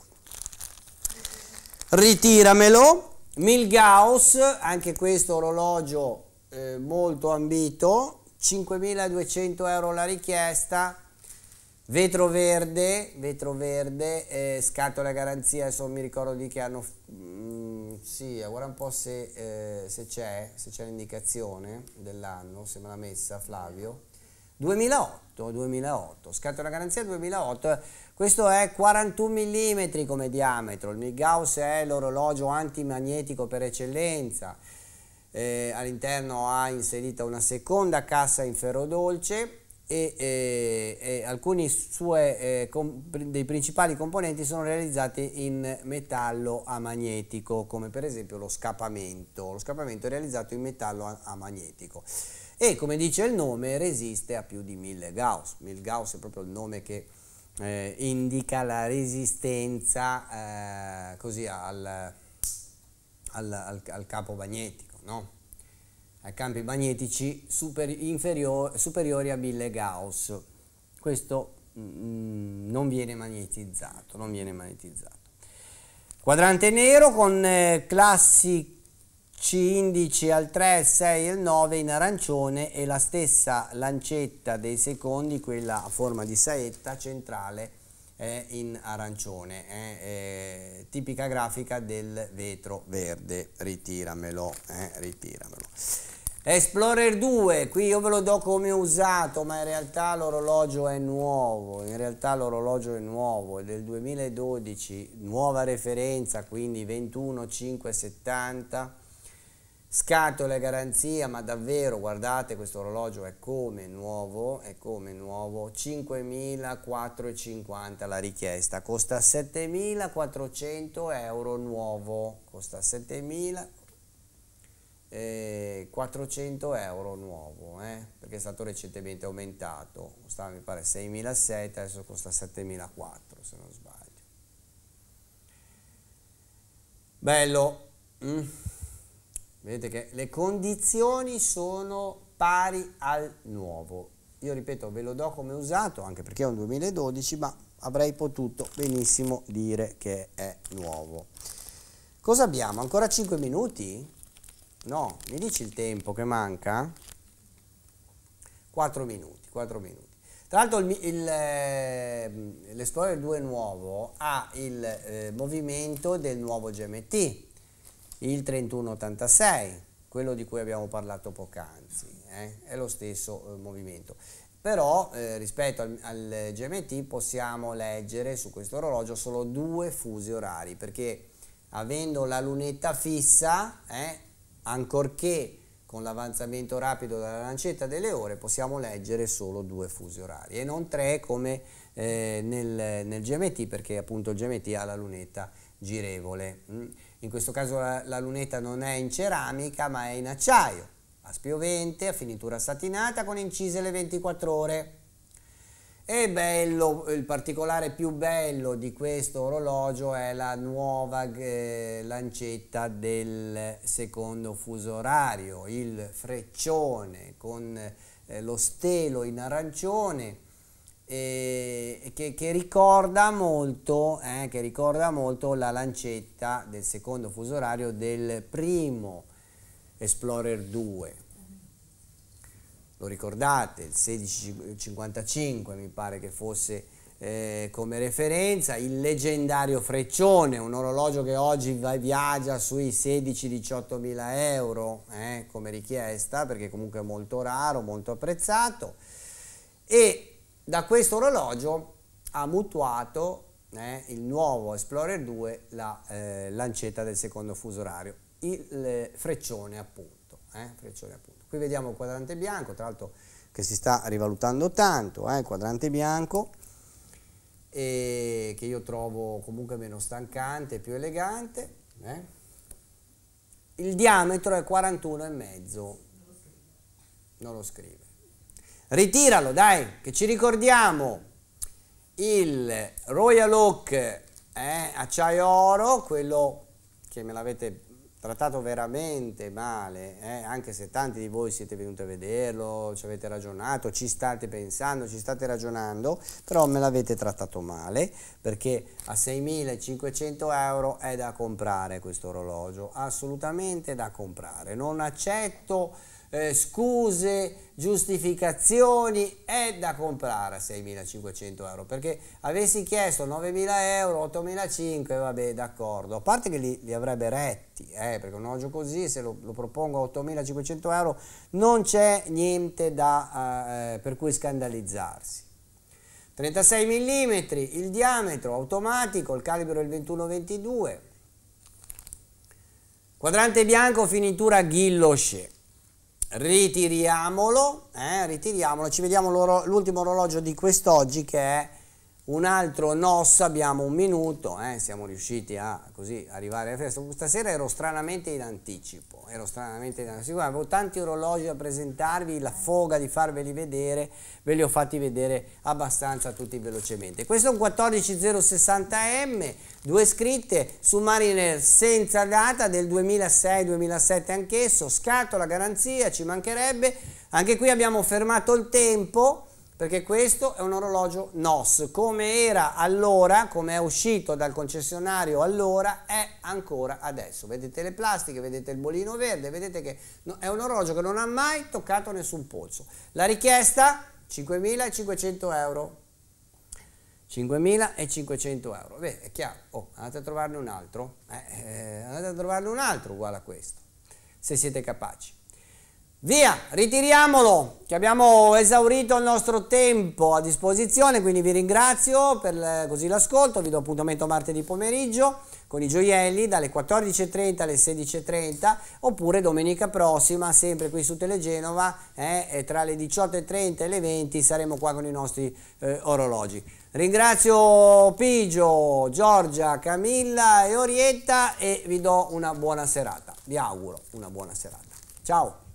ritiramelo Milgaus anche questo orologio eh, molto ambito 5200 euro la richiesta vetro verde vetro verde eh, scatola garanzia adesso mi ricordo di che hanno mm, sì, guarda un po' se, eh, se c'è, l'indicazione dell'anno, se me l'ha messa Flavio. 2008, 2008, scatta una garanzia 2008, questo è 41 mm come diametro, il Miggauss è l'orologio antimagnetico per eccellenza, eh, all'interno ha inserita una seconda cassa in ferro dolce e, e, e alcuni sue, eh, dei principali componenti sono realizzati in metallo amagnetico, come per esempio lo scappamento Lo scappamento è realizzato in metallo amagnetico e come dice il nome resiste a più di 1000 Gauss. 1000 Gauss è proprio il nome che eh, indica la resistenza eh, così al, al, al, al, capo magnetico. No? a campi magnetici super, superiori a 1000 Gauss. Questo mm, non viene magnetizzato, non viene magnetizzato. Quadrante nero con eh, classi c al 3, 6 e 9 in arancione e la stessa lancetta dei secondi, quella a forma di saetta centrale eh, in arancione, eh, tipica grafica del vetro verde, ritiramelo, eh, ritiramelo. Explorer 2, qui io ve lo do come usato, ma in realtà l'orologio è nuovo, in realtà l'orologio è nuovo, è del 2012, nuova referenza, quindi 21570 Scatole garanzia, ma davvero, guardate, questo orologio è come nuovo, è come nuovo, 5.450 la richiesta, costa 7.400 euro nuovo, costa 7.400 eh, euro nuovo eh? perché è stato recentemente aumentato costava mi pare 6.700 adesso costa 7.400 se non sbaglio bello mm vedete che le condizioni sono pari al nuovo. Io ripeto, ve lo do come usato, anche perché è un 2012, ma avrei potuto benissimo dire che è nuovo. Cosa abbiamo? Ancora 5 minuti? No, mi dici il tempo che manca? 4 minuti, 4 minuti. Tra l'altro ehm, l'Esplorer 2 nuovo ha il eh, movimento del nuovo GMT, il 3186, quello di cui abbiamo parlato poc'anzi, eh? è lo stesso eh, movimento. Però eh, rispetto al, al, GMT possiamo leggere su questo orologio solo due fusi orari, perché avendo la lunetta fissa, eh, ancorché con l'avanzamento rapido della lancetta delle ore, possiamo leggere solo due fusi orari e non tre come eh, nel, nel, GMT, perché appunto il GMT ha la lunetta girevole. Mm in questo caso la, la lunetta non è in ceramica ma è in acciaio, a spiovente, a finitura satinata con incise le 24 ore. E bello, il particolare più bello di questo orologio è la nuova eh, lancetta del secondo fuso orario, il freccione con eh, lo stelo in arancione eh, che, che, ricorda molto, eh, che ricorda molto la lancetta del secondo fuso orario del primo Explorer 2. Lo ricordate, il 1655 mi pare che fosse eh, come referenza, il leggendario Freccione, un orologio che oggi va, viaggia sui 16-18 mila euro eh, come richiesta, perché comunque è molto raro, molto apprezzato. E da questo orologio ha mutuato eh, il nuovo Explorer 2 la eh, lancetta del secondo fuso orario, il eh, freccione appunto, eh, freccione appunto. Qui vediamo il quadrante bianco, tra l'altro che si sta rivalutando tanto, eh, quadrante bianco, e che io trovo comunque meno stancante, più elegante. Eh. Il diametro è 41,5, non lo scrive. Ritiralo, dai, che ci ricordiamo il Royal Oak eh, acciaio oro, quello che me l'avete trattato veramente male, eh, anche se tanti di voi siete venuti a vederlo, ci avete ragionato, ci state pensando, ci state ragionando, però me l'avete trattato male perché a 6.500 euro è da comprare questo orologio, assolutamente da comprare, non accetto eh, scuse, giustificazioni, è da comprare a 6.500 euro, perché avessi chiesto 9.000 euro, 8.500, vabbè d'accordo, a parte che li, li avrebbe retti, eh, perché un oggio così se lo, lo propongo a 8.500 euro non c'è niente da, eh, eh per cui scandalizzarsi. 36 mm il diametro automatico, il calibro è il 21-22, quadrante bianco finitura ghillo-sce ritiriamolo, eh, ritiriamolo, ci vediamo l'ultimo orologio di quest'oggi che è un altro NOS, abbiamo un minuto, eh, siamo riusciti a così arrivare a festa. Stasera ero stranamente in anticipo, ero stranamente in anticipo, avevo tanti orologi da presentarvi, la foga di farveli vedere, ve li ho fatti vedere abbastanza tutti velocemente. Questo è un 14060M, due scritte su Mariner senza data del 2006-2007 anch'esso, scatola garanzia, ci mancherebbe, anche qui abbiamo fermato il tempo, perché questo è un orologio NOS, come era allora, come è uscito dal concessionario allora, è ancora adesso. Vedete le plastiche, vedete il bolino verde, vedete che è un orologio che non ha mai toccato nessun polso. La richiesta 5.500 euro. 5.500 euro, Beh, è chiaro, oh, andate a trovarne un altro, eh, eh, andate a trovarne un altro uguale a questo, se siete capaci. Via, ritiriamolo, che abbiamo esaurito il nostro tempo a disposizione, quindi vi ringrazio per così l'ascolto, vi do appuntamento martedì pomeriggio con i gioielli dalle 14.30 alle 16.30 oppure domenica prossima sempre qui su Telegenova eh, tra le 18.30 e le 20 saremo qua con i nostri eh, orologi. Ringrazio Pigio, Giorgia, Camilla e Orietta e vi do una buona serata. Vi auguro una buona serata. Ciao!